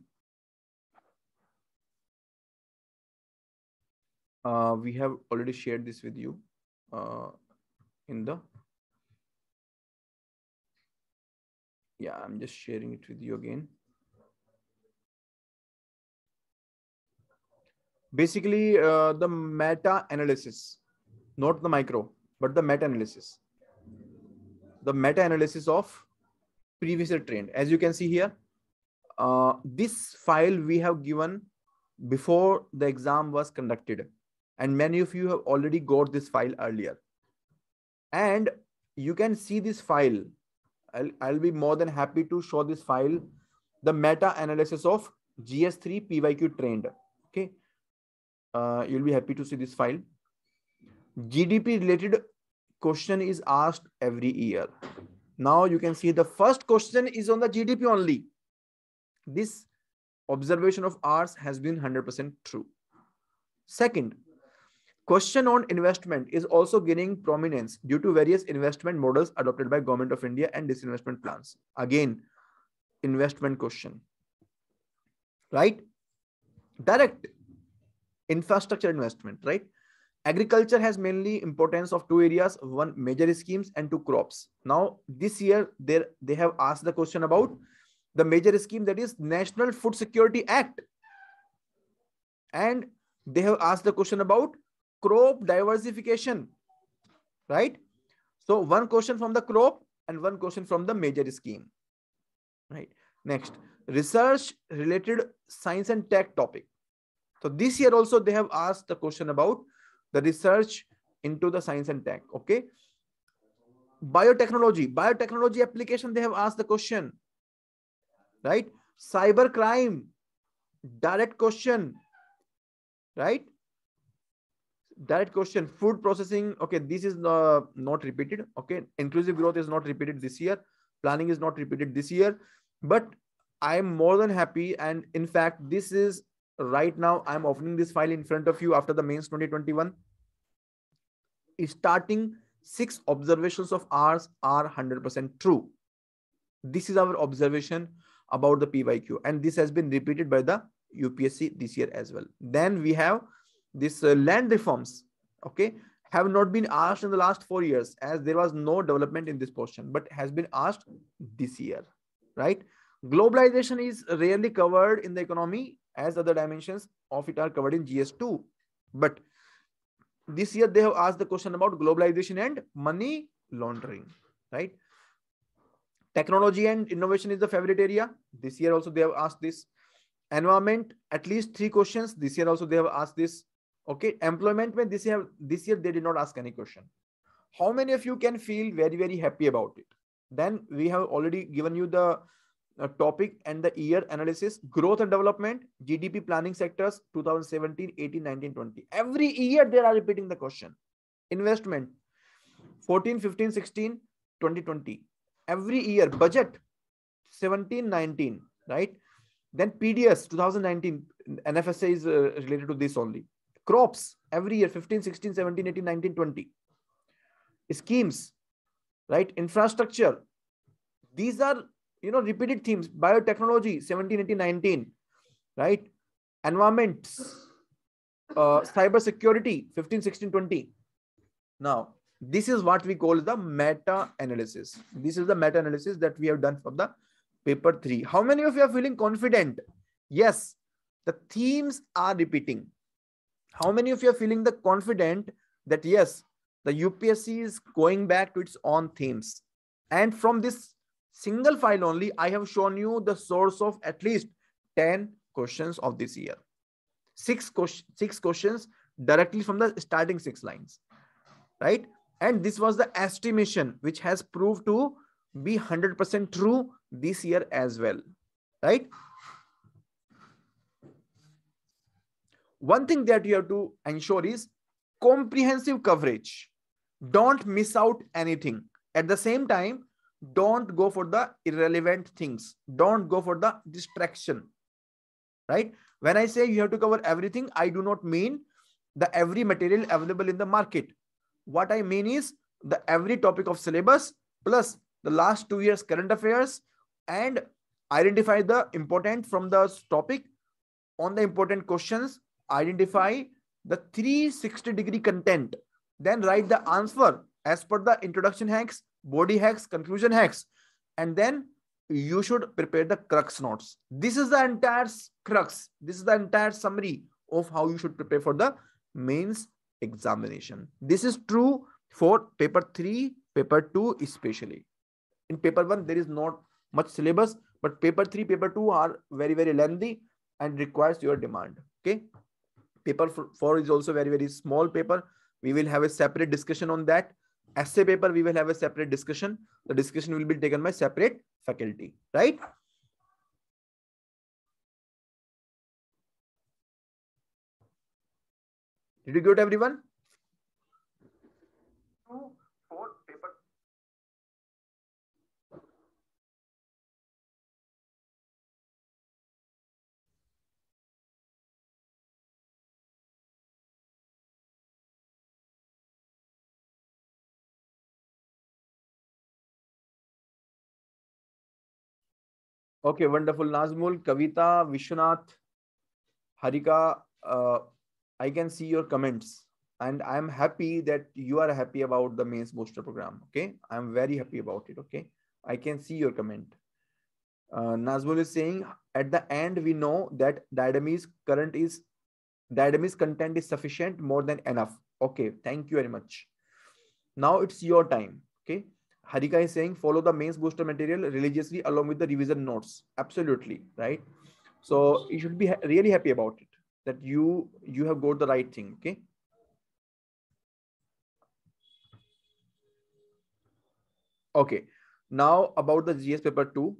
Uh, we have already shared this with you uh, in the yeah I'm just sharing it with you again. Basically, uh, the meta analysis, not the micro, but the meta analysis. The meta analysis of previous year trend. As you can see here, uh, this file we have given before the exam was conducted. And many of you have already got this file earlier. And you can see this file. I'll, I'll be more than happy to show this file, the meta analysis of GS3 PYQ trend. Okay. Uh, you'll be happy to see this file. GDP related question is asked every year. Now you can see the first question is on the GDP only. This observation of ours has been 100% true. Second, question on investment is also gaining prominence due to various investment models adopted by government of India and disinvestment plans. Again, investment question, right? Direct infrastructure investment, right? agriculture has mainly importance of two areas one major schemes and two crops now this year there they have asked the question about the major scheme that is national food security act and they have asked the question about crop diversification right so one question from the crop and one question from the major scheme right next research related science and tech topic so this year also they have asked the question about the research into the science and tech. Okay. Biotechnology, biotechnology application, they have asked the question, right? Cyber crime, direct question, right? direct question food processing okay this is uh, not repeated okay inclusive growth is not repeated this year planning is not repeated this year but i am more than happy and in fact this is right now i'm opening this file in front of you after the mains 2021 starting six observations of ours are 100% true. This is our observation about the PYQ and this has been repeated by the UPSC this year as well. Then we have this uh, land reforms, okay, have not been asked in the last four years as there was no development in this portion, but has been asked this year, right? Globalization is rarely covered in the economy as other dimensions of it are covered in GS2, but this year they have asked the question about globalization and money laundering, right? Technology and innovation is the favorite area. This year also they have asked this. Environment, at least three questions. This year also they have asked this. Okay, employment, when this year this year they did not ask any question. How many of you can feel very very happy about it? Then we have already given you the uh, topic and the year analysis growth and development gdp planning sectors 2017 18 19 20 every year they are repeating the question investment 14 15 16 2020 every year budget 17 19 right then pds 2019 nfsa is uh, related to this only crops every year 15 16 17 18 19 20 schemes right infrastructure these are you know, repeated themes, biotechnology, 17, 18, 19, right? Environment, uh, cyber security, 15, 16, 20. Now, this is what we call the meta analysis. This is the meta analysis that we have done from the paper three. How many of you are feeling confident? Yes, the themes are repeating. How many of you are feeling the confident that yes, the UPSC is going back to its own themes? And from this single file only, I have shown you the source of at least 10 questions of this year. Six, six questions directly from the starting six lines, right? And this was the estimation which has proved to be 100% true this year as well, right? One thing that you have to ensure is comprehensive coverage. Don't miss out anything. At the same time, don't go for the irrelevant things don't go for the distraction right when i say you have to cover everything i do not mean the every material available in the market what i mean is the every topic of syllabus plus the last two years current affairs and identify the important from the topic on the important questions identify the 360 degree content then write the answer as per the introduction hacks body hacks, conclusion hacks, and then you should prepare the crux notes. This is the entire crux. This is the entire summary of how you should prepare for the mains examination. This is true for paper 3, paper 2 especially. In paper 1, there is not much syllabus, but paper 3, paper 2 are very, very lengthy and requires your demand. Okay. Paper 4 is also very, very small paper. We will have a separate discussion on that essay paper, we will have a separate discussion. The discussion will be taken by separate faculty, right? Did you get everyone? Okay, wonderful. Nazmul, Kavita, Vishwanath, Harika, uh, I can see your comments and I'm happy that you are happy about the mains booster program. Okay, I'm very happy about it. Okay, I can see your comment. Uh, Nazmul is saying at the end we know that Diadem's current is Diadem's content is sufficient more than enough. Okay, thank you very much. Now it's your time. Okay, Harika is saying follow the mains booster material religiously along with the revision notes. Absolutely, right? So you should be ha really happy about it that you you have got the right thing. Okay. Okay. Now about the GS paper two.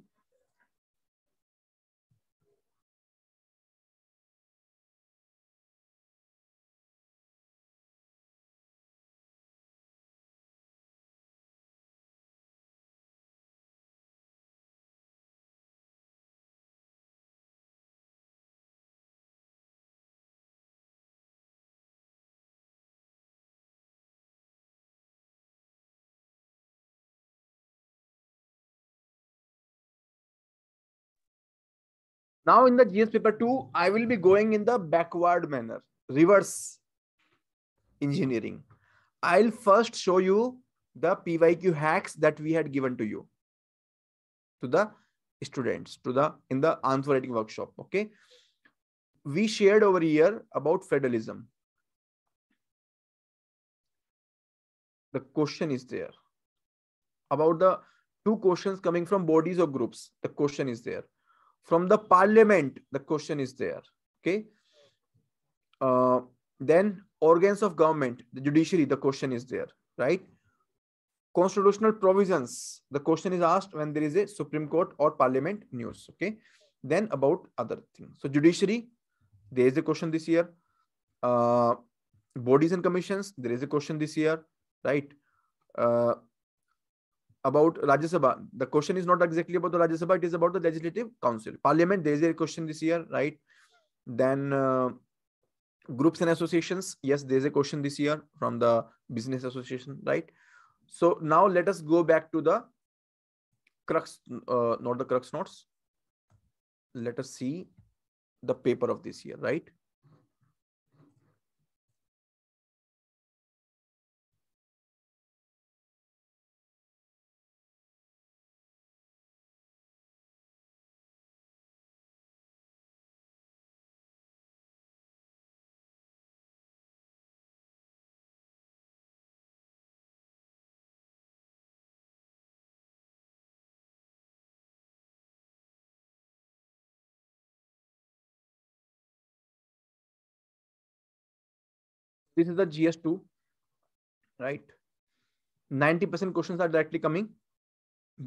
Now in the GS paper 2, I will be going in the backward manner, reverse engineering. I'll first show you the PYQ hacks that we had given to you, to the students, to the in the answer writing workshop. Okay. We shared over here about federalism. The question is there about the two questions coming from bodies or groups. The question is there from the parliament the question is there okay uh, then organs of government the judiciary the question is there right constitutional provisions the question is asked when there is a supreme court or parliament news okay then about other things so judiciary there is a question this year uh, bodies and commissions there is a question this year right uh, about Rajya Sabha. The question is not exactly about the Rajya Sabha, it is about the Legislative Council. Parliament, there is a question this year, right? Then uh, groups and associations, yes, there is a question this year from the Business Association, right? So now let us go back to the crux, uh, not the crux notes. Let us see the paper of this year, right? this is the gs2 right 90% questions are directly coming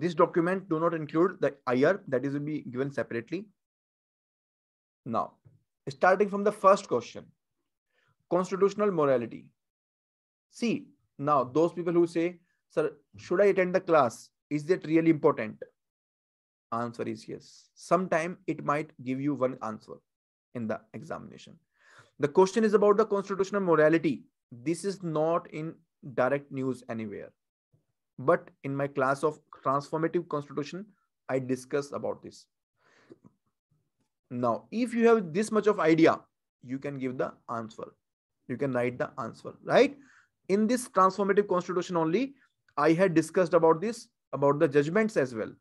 this document do not include the ir that is will be given separately now starting from the first question constitutional morality see now those people who say sir should i attend the class is that really important answer is yes sometime it might give you one answer in the examination the question is about the constitutional morality. This is not in direct news anywhere. But in my class of transformative constitution, I discuss about this. Now, if you have this much of idea, you can give the answer. You can write the answer, right? In this transformative constitution only, I had discussed about this, about the judgments as well,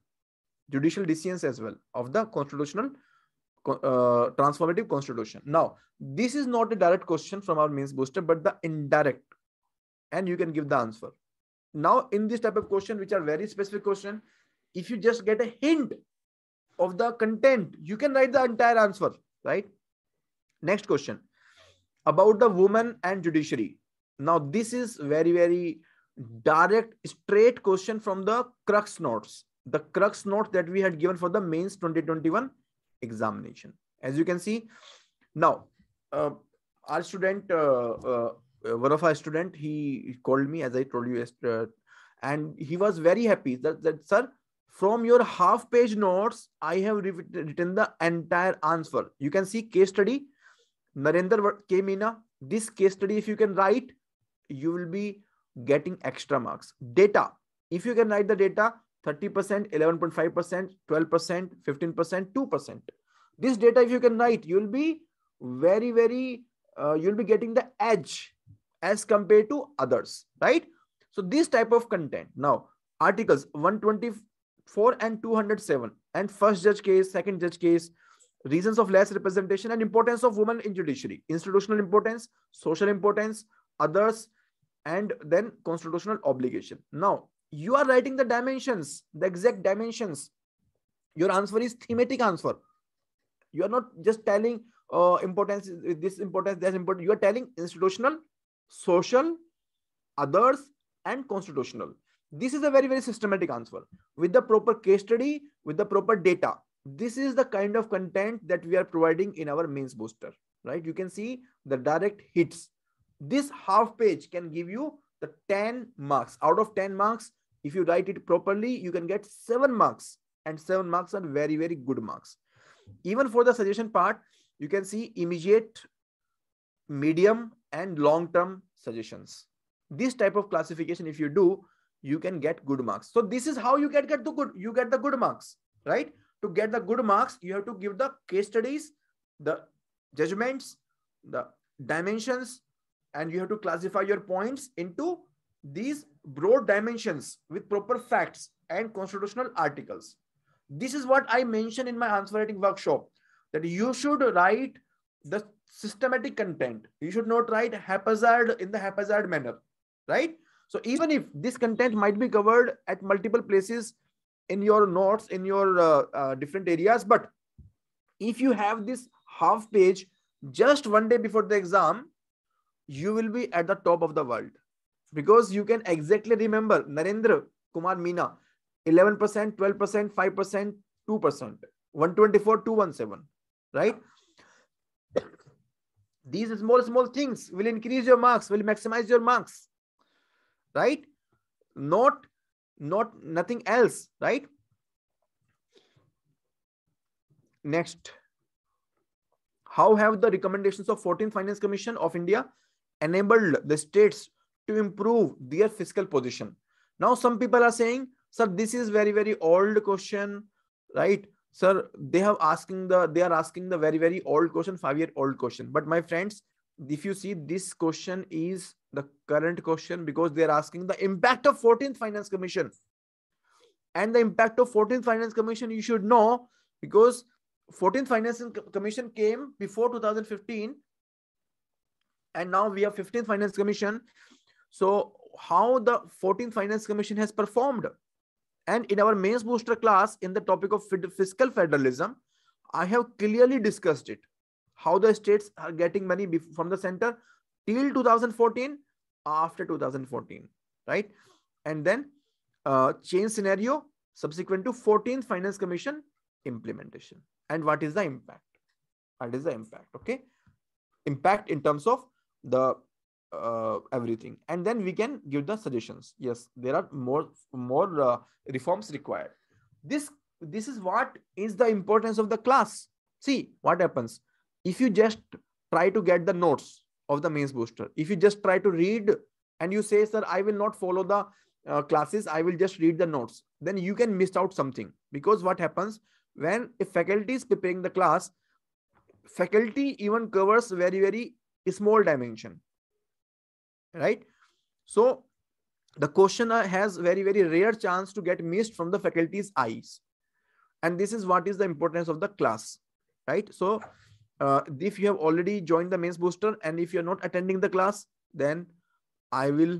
judicial decisions as well of the constitutional uh, transformative constitution. Now, this is not a direct question from our mains booster, but the indirect, and you can give the answer. Now, in this type of question, which are very specific question, if you just get a hint of the content, you can write the entire answer, right? Next question about the woman and judiciary. Now, this is very, very direct, straight question from the crux notes, the crux notes that we had given for the mains 2021 examination as you can see now uh, our student uh, uh, one of our student he called me as i told you yesterday and he was very happy that, that sir from your half page notes i have written the entire answer you can see case study narendra came in a, uh, this case study if you can write you will be getting extra marks data if you can write the data 30%, 11.5%, 12%, 15%, 2%. This data, if you can write, you'll be very, very, uh, you'll be getting the edge as compared to others, right? So this type of content. Now, articles 124 and 207 and first judge case, second judge case, reasons of less representation and importance of women in judiciary, institutional importance, social importance, others, and then constitutional obligation. Now, you are writing the dimensions, the exact dimensions. Your answer is thematic answer. You are not just telling uh, importance, this importance, that's important. You are telling institutional, social, others, and constitutional. This is a very, very systematic answer with the proper case study, with the proper data. This is the kind of content that we are providing in our mains booster, right? You can see the direct hits. This half page can give you the 10 marks out of 10 marks if you write it properly you can get 7 marks and 7 marks are very very good marks even for the suggestion part you can see immediate medium and long term suggestions this type of classification if you do you can get good marks so this is how you get get the good you get the good marks right to get the good marks you have to give the case studies the judgments the dimensions and you have to classify your points into these broad dimensions with proper facts and constitutional articles. This is what I mentioned in my answer writing workshop that you should write the systematic content. You should not write haphazard in the haphazard manner, right? So even if this content might be covered at multiple places in your notes, in your uh, uh, different areas, but if you have this half page just one day before the exam, you will be at the top of the world because you can exactly remember Narendra Kumar Meena 11%, 12%, 5%, 2%, 124, 217, right? These small, small things will increase your marks, will maximize your marks, right? Not, not nothing else, right? Next, how have the recommendations of 14th Finance Commission of India enabled the states to improve their fiscal position. Now, some people are saying, sir, this is very, very old question, right? Sir, they have asking the they are asking the very, very old question, five-year-old question. But my friends, if you see this question is the current question because they are asking the impact of 14th finance commission and the impact of 14th finance commission you should know because 14th finance commission came before 2015 and now we have 15th finance commission so how the 14th finance commission has performed and in our mains booster class in the topic of fiscal federalism i have clearly discussed it how the states are getting money from the center till 2014 after 2014 right and then uh, change scenario subsequent to 14th finance commission implementation and what is the impact what is the impact okay impact in terms of the uh, everything and then we can give the suggestions yes there are more more uh, reforms required this this is what is the importance of the class see what happens if you just try to get the notes of the mains booster if you just try to read and you say sir i will not follow the uh, classes i will just read the notes then you can miss out something because what happens when a faculty is preparing the class faculty even covers very very small dimension right so the question has very very rare chance to get missed from the faculty's eyes and this is what is the importance of the class right so uh, if you have already joined the mains booster and if you're not attending the class then i will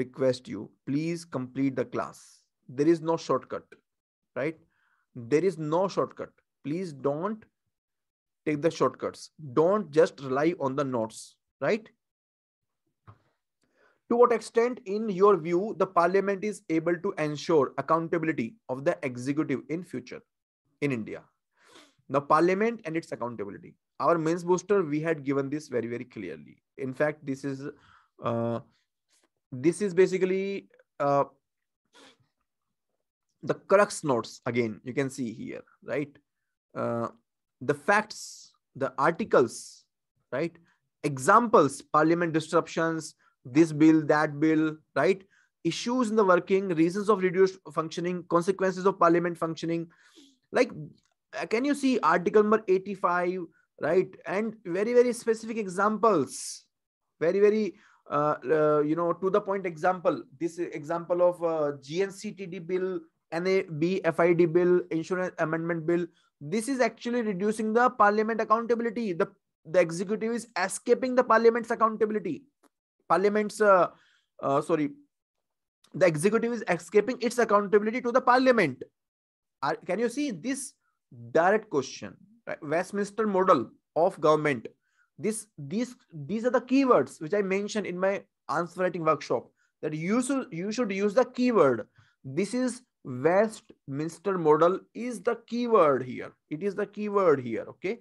request you please complete the class there is no shortcut right there is no shortcut please don't take the shortcuts. Don't just rely on the notes, right? To what extent, in your view, the parliament is able to ensure accountability of the executive in future in India? The parliament and its accountability. Our mains booster, we had given this very, very clearly. In fact, this is uh, this is basically uh, the crux notes again. You can see here, right? Uh, the facts, the articles, right? Examples, parliament disruptions, this bill, that bill, right? Issues in the working, reasons of reduced functioning, consequences of parliament functioning. Like, uh, can you see article number 85, right? And very, very specific examples, very, very uh, uh, you know, to the point example, this example of uh, GNCTD bill, NABFID bill, insurance amendment bill, this is actually reducing the parliament accountability the the executive is escaping the parliament's accountability parliament's uh, uh, sorry the executive is escaping its accountability to the parliament Are, can you see this direct question right? westminster model of government this these these are the keywords which i mentioned in my answer writing workshop that you should you should use the keyword this is Westminster model is the keyword here. It is the keyword here. Okay.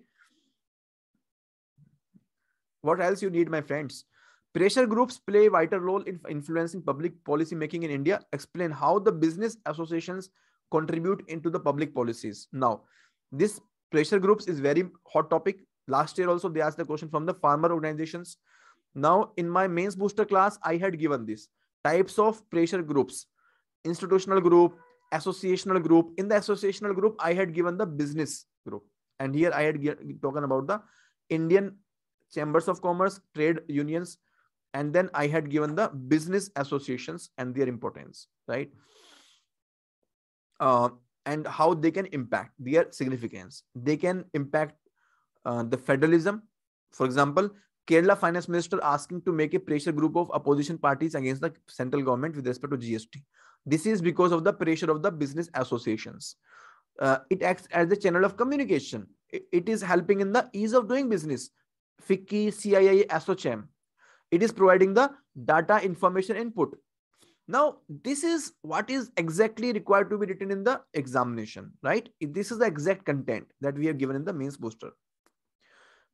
What else you need, my friends? Pressure groups play vital role in influencing public policy making in India. Explain how the business associations contribute into the public policies. Now, this pressure groups is very hot topic. Last year also they asked the question from the farmer organizations. Now, in my mains booster class, I had given this types of pressure groups, institutional group, associational group. In the associational group, I had given the business group. And here I had talked about the Indian chambers of commerce, trade unions, and then I had given the business associations and their importance, right? Uh, and how they can impact their significance. They can impact uh, the federalism. For example, Kerala finance minister asking to make a pressure group of opposition parties against the central government with respect to GST. This is because of the pressure of the business associations. Uh, it acts as the channel of communication. It, it is helping in the ease of doing business. FICCI, CII, Asocham. It is providing the data information input. Now, this is what is exactly required to be written in the examination, right? This is the exact content that we have given in the mains booster.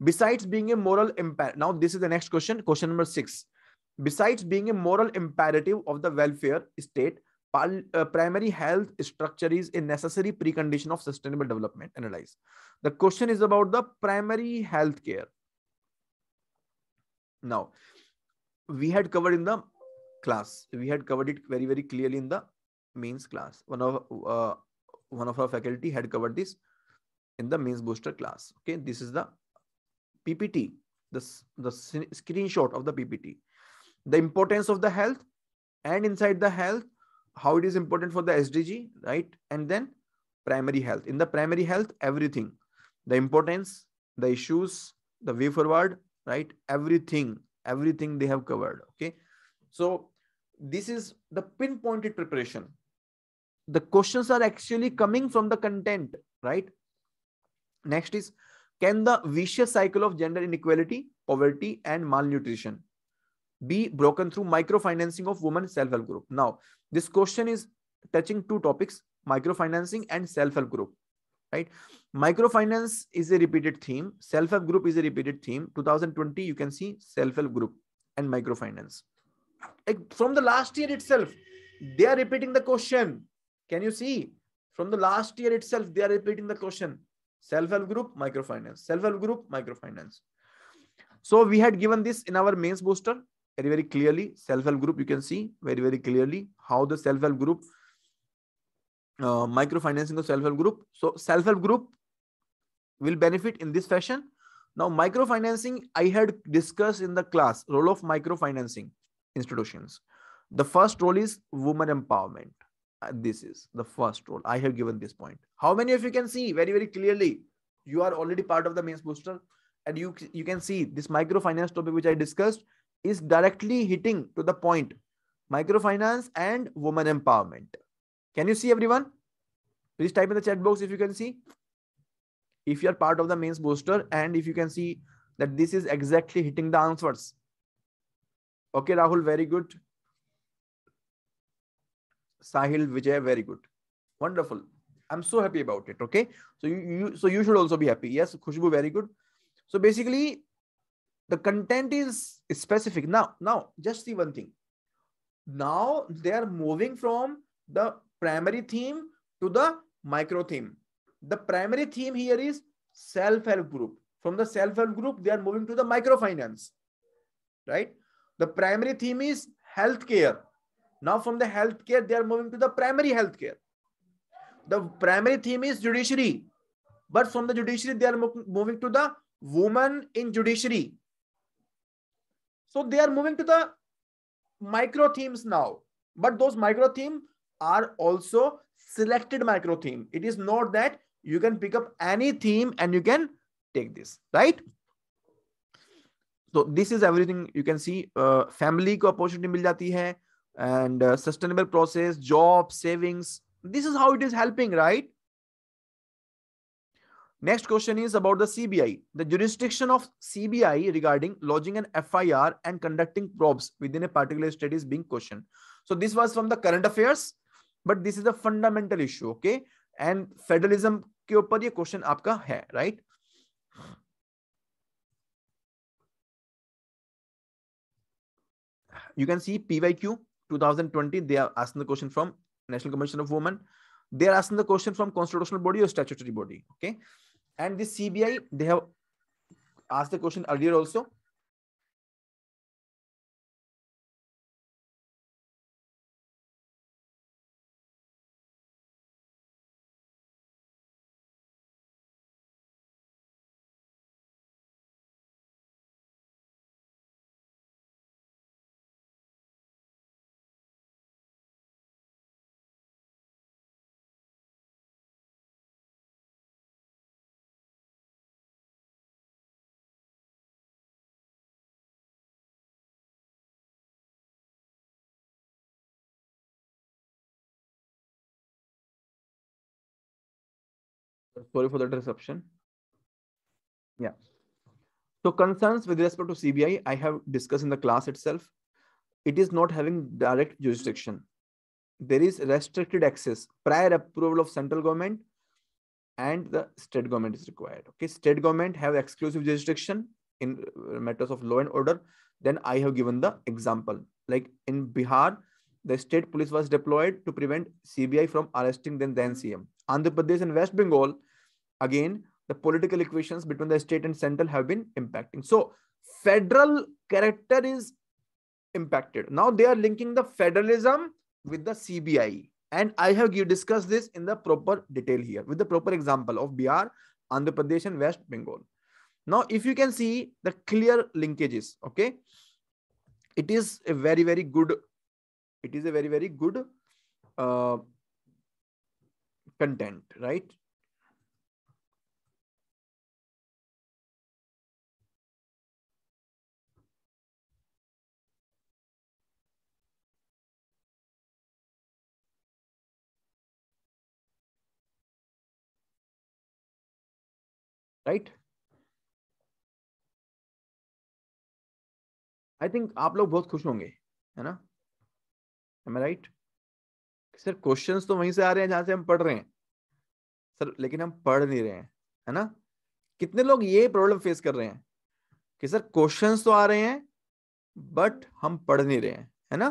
Besides being a moral imperative, now this is the next question, question number six. Besides being a moral imperative of the welfare state, uh, primary health structure is a necessary precondition of sustainable development. Analyze. The question is about the primary health care. Now, we had covered in the class. We had covered it very, very clearly in the mains class. One of uh, one of our faculty had covered this in the mains booster class. Okay, this is the PPT. This the screenshot of the PPT. The importance of the health and inside the health how it is important for the SDG, right? And then primary health. In the primary health, everything, the importance, the issues, the way forward, right? Everything, everything they have covered. Okay. So this is the pinpointed preparation. The questions are actually coming from the content, right? Next is, can the vicious cycle of gender inequality, poverty, and malnutrition be broken through microfinancing of women self-help group now this question is touching two topics microfinancing and self-help group right microfinance is a repeated theme self-help group is a repeated theme 2020 you can see self-help group and microfinance like from the last year itself they are repeating the question can you see from the last year itself they are repeating the question self-help group microfinance self-help group microfinance so we had given this in our mains booster very very clearly self-help group you can see very very clearly how the self-help group uh, microfinancing of self-help group so self-help group will benefit in this fashion now microfinancing i had discussed in the class role of microfinancing institutions the first role is woman empowerment uh, this is the first role i have given this point how many of you can see very very clearly you are already part of the main booster and you you can see this microfinance topic which i discussed is directly hitting to the point microfinance and woman empowerment. Can you see everyone? Please type in the chat box if you can see. If you're part of the mains booster and if you can see that this is exactly hitting the answers. Okay, Rahul, very good. Sahil, Vijay, very good. Wonderful. I'm so happy about it. Okay. So you, you so you should also be happy. Yes, Khushbu, very good. So basically, the content is specific now now just see one thing now they are moving from the primary theme to the micro theme the primary theme here is self-help group from the self-help group they are moving to the microfinance right the primary theme is healthcare now from the healthcare they are moving to the primary healthcare the primary theme is judiciary but from the judiciary they are moving to the woman in judiciary so they are moving to the micro themes now, but those micro theme are also selected micro theme. It is not that you can pick up any theme and you can take this, right? So this is everything you can see. Uh, family ko opportunity mil jati hai and uh, sustainable process, job, savings. This is how it is helping, right? Next question is about the CBI. The jurisdiction of CBI regarding lodging an FIR and conducting probes within a particular state is being questioned. So this was from the current affairs, but this is a fundamental issue, okay? And federalism के ऊपर ये question आपका है, right? You can see PYQ 2020. They are asking the question from National Commission of Women. They are asking the question from constitutional body or statutory body. Okay. And the CBI, they have asked the question earlier also Sorry for the disruption. Yeah. So concerns with respect to CBI, I have discussed in the class itself. It is not having direct jurisdiction. There is restricted access, prior approval of central government and the state government is required. Okay, state government have exclusive jurisdiction in uh, matters of law and order. Then I have given the example. Like in Bihar, the state police was deployed to prevent CBI from arresting then the NCM. Andhra Pradesh and West Bengal, again the political equations between the state and central have been impacting so federal character is impacted now they are linking the federalism with the cbi and i have discussed this in the proper detail here with the proper example of bihar andhra pradesh and west bengal now if you can see the clear linkages okay it is a very very good it is a very very good uh, content right right I think आप लोग बहुत खुश होंगे है ना आई right sir questions तो वहीं से आ रहे हैं जहां से हम पढ़ रहे हैं सर लेकिन हम पढ़ नहीं रहे हैं है ना कितने लोग ये प्रॉब्लम फेस कर रहे हैं कि सर क्वेश्चंस तो आ रहे हैं बट हम पढ़ नहीं रहे हैं है ना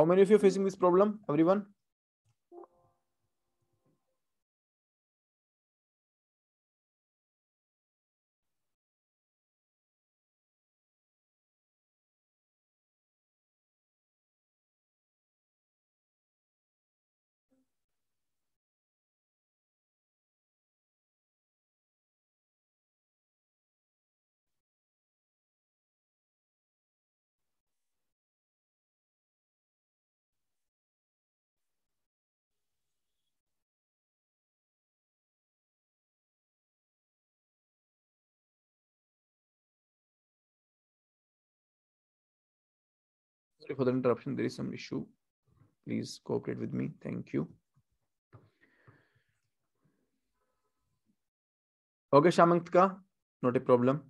How many of you are facing this problem, everyone? Sorry for the interruption. There is some issue. Please cooperate with me. Thank you. Okay, Shamantka, not a problem.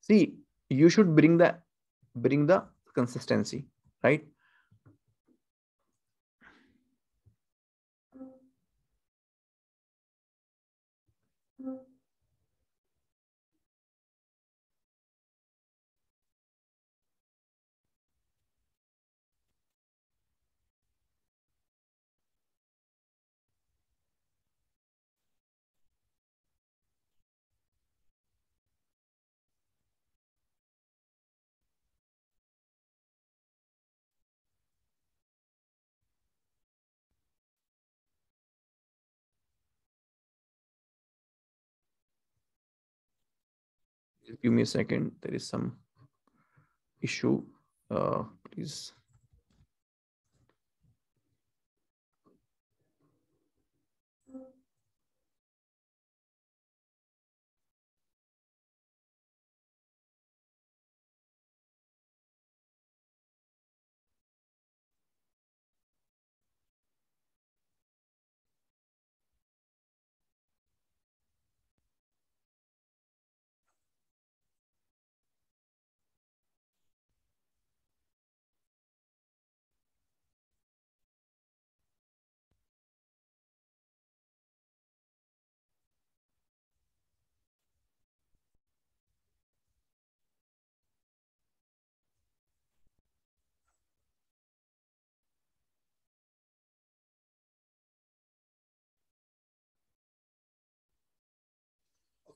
See, you should bring the bring the consistency, right? give me a second. There is some issue. Uh, please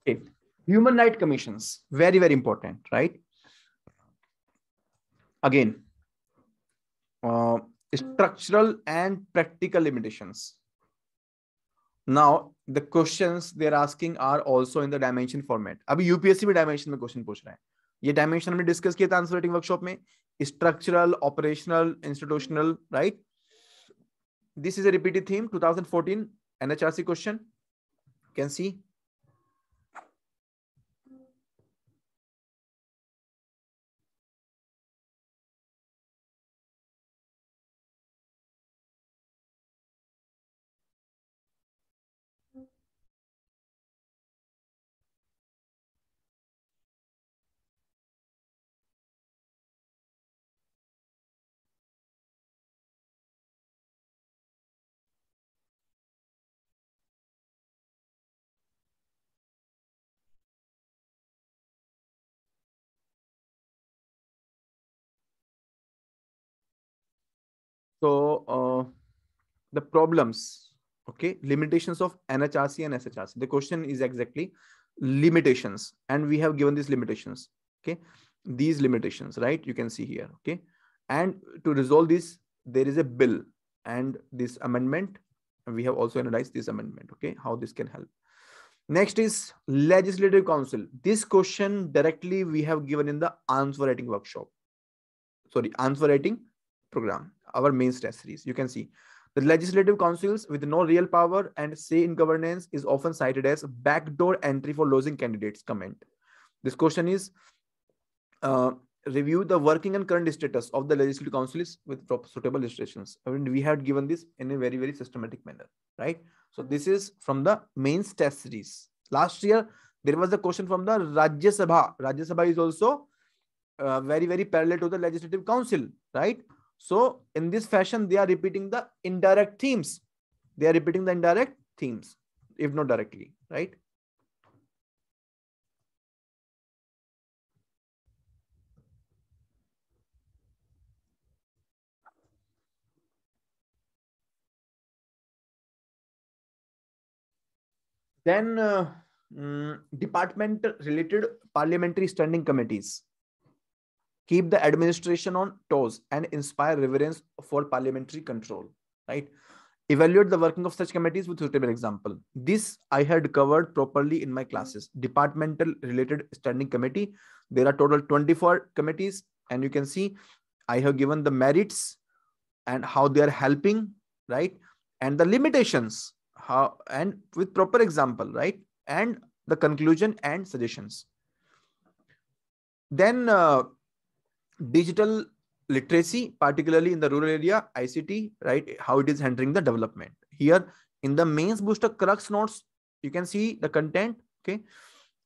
Okay. Human right commissions, very, very important, right? Again, uh, structural and practical limitations. Now, the questions they're asking are also in the dimension format. अभी UPSC में dimension में question पूछ रहे हैं ये dimension हमने discuss किया था आंसर राइटिंग वर्कशॉप में structural operational institutional right this is a repeated theme 2014 NHRC question can see So uh, the problems, okay, limitations of NHRC and SHRC. The question is exactly limitations and we have given these limitations, okay. These limitations, right? You can see here, okay. And to resolve this, there is a bill and this amendment. We have also analyzed this amendment, okay, how this can help. Next is Legislative Council. This question directly we have given in the answer writing workshop. Sorry, answer writing program our main stress series. You can see the legislative councils with no real power and say in governance is often cited as backdoor entry for losing candidates. Comment. This question is uh, review the working and current status of the legislative councils with suitable illustrations. I mean, we had given this in a very, very systematic manner, right? So this is from the main stress series. Last year, there was a question from the Rajya Sabha. Rajya Sabha is also uh, very, very parallel to the legislative council, right? So in this fashion, they are repeating the indirect themes. They are repeating the indirect themes, if not directly, right? Then uh, mm, department related parliamentary standing committees keep the administration on toes and inspire reverence for parliamentary control right evaluate the working of such committees with suitable example this i had covered properly in my classes departmental related standing committee there are total 24 committees and you can see i have given the merits and how they are helping right and the limitations how and with proper example right and the conclusion and suggestions then uh, digital literacy, particularly in the rural area, ICT, right? How it is handling the development. Here in the mains booster crux notes, you can see the content, okay?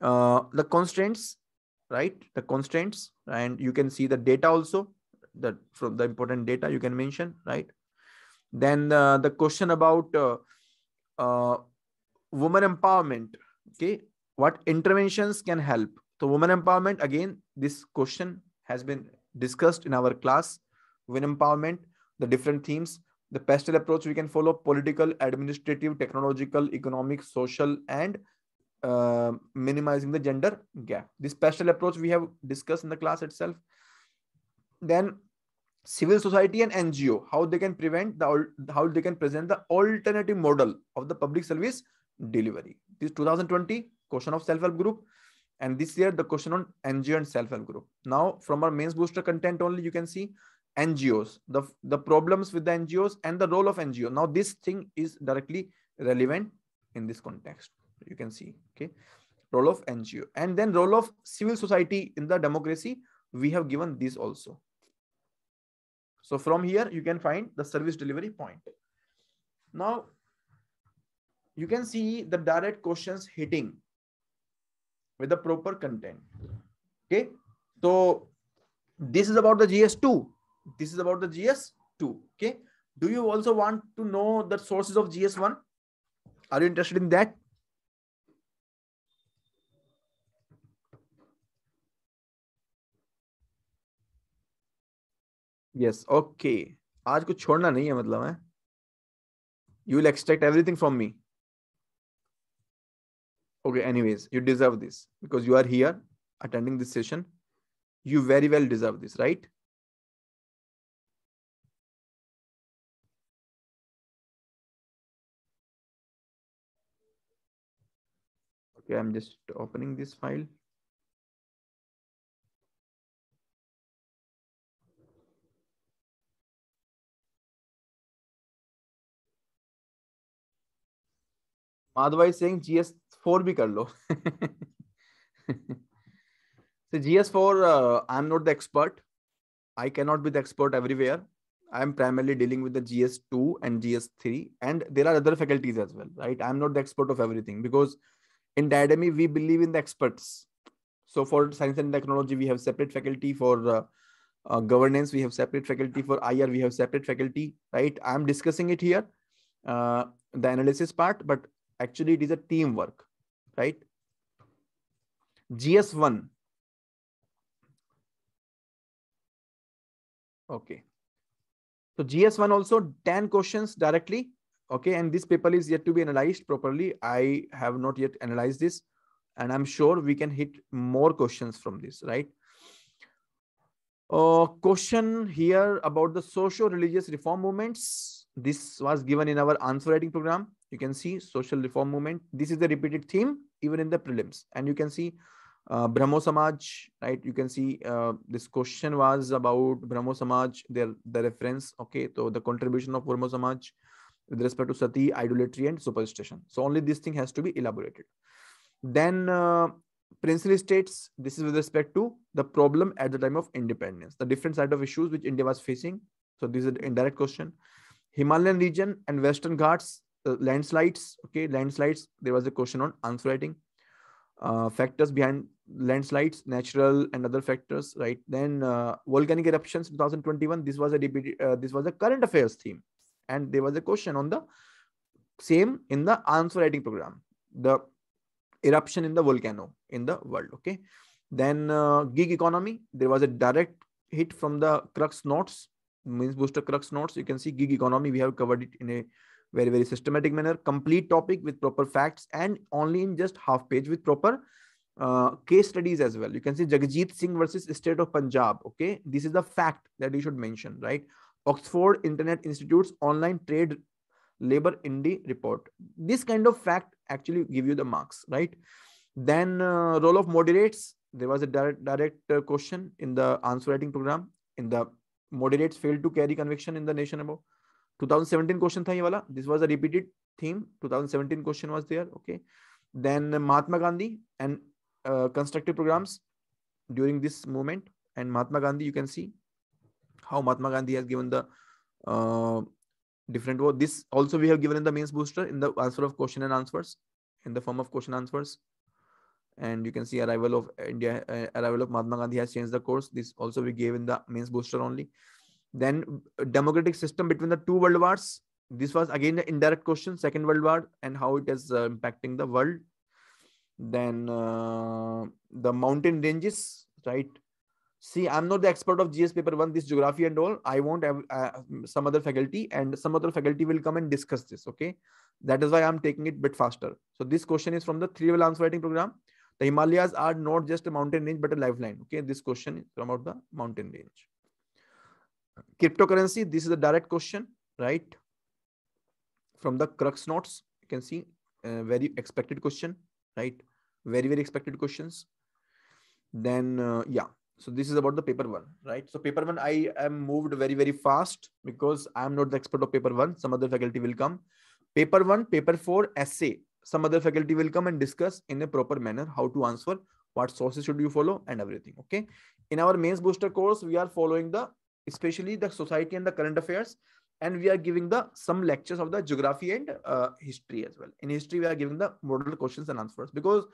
Uh, the constraints, right? The constraints, and you can see the data also that from the important data you can mention, right? Then uh, the question about uh, uh, women empowerment, okay? What interventions can help? So women empowerment, again, this question has been discussed in our class Win empowerment, the different themes, the pastoral approach we can follow political, administrative, technological, economic, social, and uh, minimizing the gender gap. This pastoral approach we have discussed in the class itself. Then civil society and NGO, how they can prevent the how they can present the alternative model of the public service delivery. This 2020 question of self-help group and this year, the question on NGO and self-help group. Now, from our mains booster content only, you can see NGOs, the, the problems with the NGOs and the role of NGO. Now, this thing is directly relevant in this context. You can see, okay, role of NGO. And then role of civil society in the democracy, we have given this also. So from here, you can find the service delivery point. Now, you can see the direct questions hitting with the proper content. Okay. So this is about the GS2. This is about the GS2. Okay. Do you also want to know the sources of GS1? Are you interested in that? yes, okay. aaj कुछ chhodna nahi hai matlab hai you will extract everything from me okay anyways you deserve this because you are here attending this session you very well deserve this right okay i'm just opening this file Madhava is saying GS four भी gs4 uh, i'm not the expert i cannot be the expert everywhere i am primarily dealing with the gs2 and gs3 and there are other faculties as well right i'm not the expert of everything because in diademy we believe in the experts so for science and technology we have separate faculty for uh, uh, governance we have separate faculty for ir we have separate faculty right i'm discussing it here the analysis part but actually it is a teamwork right? GS1. Okay. So GS1 also 10 questions directly. Okay. And this paper is yet to be analyzed properly. I have not yet analyzed this. And I'm sure we can hit more questions from this, right? Uh, question here about the socio-religious reform movements. This was given in our answer writing program you can see social reform movement this is the repeated theme even in the prelims and you can see uh, brahmo samaj right you can see uh, this question was about brahmo samaj their the reference okay so the contribution of brahmo samaj with respect to sati idolatry and superstition so only this thing has to be elaborated then uh, princely states this is with respect to the problem at the time of independence the different side of issues which india was facing so this is an indirect question himalayan region and western ghats uh, landslides. Okay, landslides. There was a question on answer writing. Uh, factors behind landslides, natural and other factors, right? Then uh, volcanic eruptions 2021. This was a debate. Uh, this was a current affairs theme, and there was a question on the same in the answer writing program. The eruption in the volcano in the world. Okay, then uh, gig economy. There was a direct hit from the crux notes means booster crux notes. You can see gig economy. We have covered it in a very very systematic manner complete topic with proper facts and only in just half page with proper uh, case studies as well you can see jagjit singh versus state of punjab okay this is the fact that you should mention right oxford internet institute's online trade labor indie report this kind of fact actually give you the marks right then uh, role of moderates there was a direct, direct uh, question in the answer writing program in the moderates failed to carry conviction in the nation above 2017 question था ये वाला this was a 2017 question was there. Okay, then Mahatma Gandhi and uh, constructive programs during this movement and mahatma gandhi you can see how mahatma gandhi has given the uh, different word this also we have given in the mains booster in the answer of question and answers in the form of question answers and you can see arrival of india uh, arrival of mahatma gandhi has changed the course this also we gave in the mains booster only then uh, democratic system between the two world wars this was again the indirect question second world war and how it is uh, impacting the world then uh, the mountain ranges right see i'm not the expert of gs paper 1 this geography and all i won't have uh, some other faculty and some other faculty will come and discuss this okay that is why i'm taking it bit faster so this question is from the three wheel answer writing program the himalayas are not just a mountain range but a lifeline okay this question is about the mountain range cryptocurrency, this is a direct question, right? From the crux notes, you can see uh, very expected question, right? Very, very expected questions. Then, uh, yeah. So this is about the paper one, right? So paper one, I am moved very, very fast because I'm not the expert of paper one. Some other faculty will come. Paper one, paper four, essay. Some other faculty will come and discuss in a proper manner how to answer, what sources should you follow and everything. Okay. In our mains booster course, we are following the especially the society and the current affairs and we are giving the some lectures of the geography and uh, history as well in history we are giving the model questions and answers because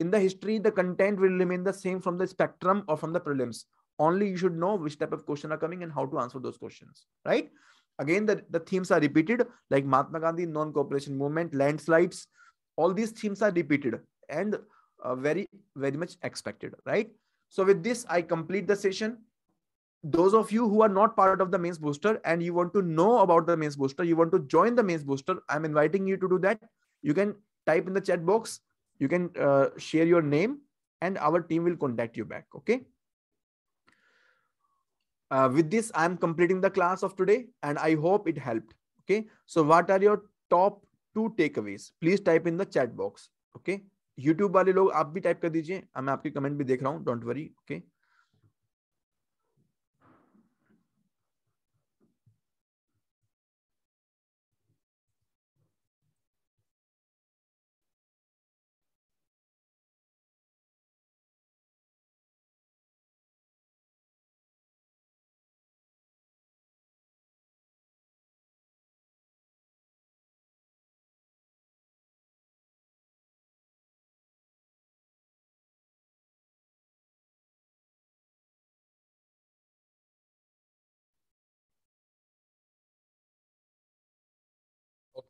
in the history the content will remain the same from the spectrum or from the prelims only you should know which type of question are coming and how to answer those questions right again the, the themes are repeated like mahatma gandhi non-cooperation movement landslides all these themes are repeated and uh, very very much expected right so with this i complete the session those of you who are not part of the mains booster and you want to know about the mains booster you want to join the mains booster i'm inviting you to do that you can type in the chat box you can uh, share your name and our team will contact you back okay uh, with this i'm completing the class of today and i hope it helped okay so what are your top two takeaways please type in the chat box okay YouTube, वाले लोग आप भी type कर दीजिए मैं आपके comment भी देख रहा हूँ don't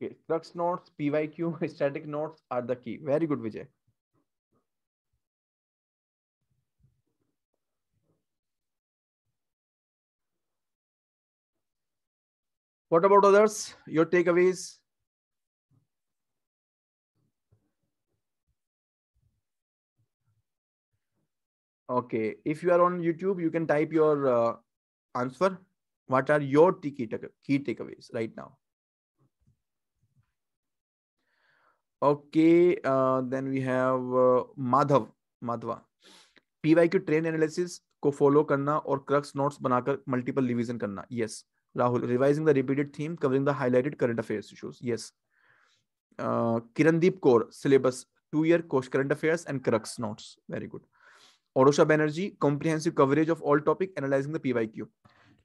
Okay, flux nodes, PYQ, static nodes are the key. Very good, Vijay. What about others? Your takeaways? Okay, if you are on YouTube, you can type your uh, answer. What are your key, take key takeaways right now? Okay, uh, then we have uh, Madhav, Madhva. PYQ trend analysis को follow करना और crux notes बनाकर multiple revision करना yes Rahul revising the repeated theme covering the highlighted current affairs issues yes Kirandeep Kaur syllabus two year course current affairs and crux notes very good Orosha Banerjee, comprehensive coverage of all topic, analyzing the PYQ.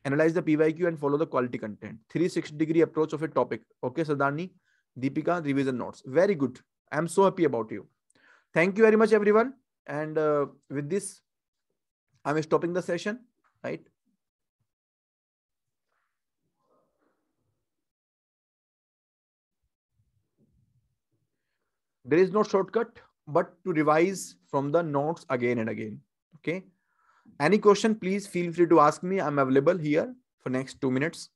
Analyze the PYQ and follow the quality content. 360 degree approach of a topic. Okay, Sadani, Deepika revision notes. Very good. I'm so happy about you. Thank you very much, everyone. And uh, with this, I'm stopping the session, right? There is no shortcut, but to revise from the notes again and again. Okay. Any question, please feel free to ask me. I'm available here for next two minutes.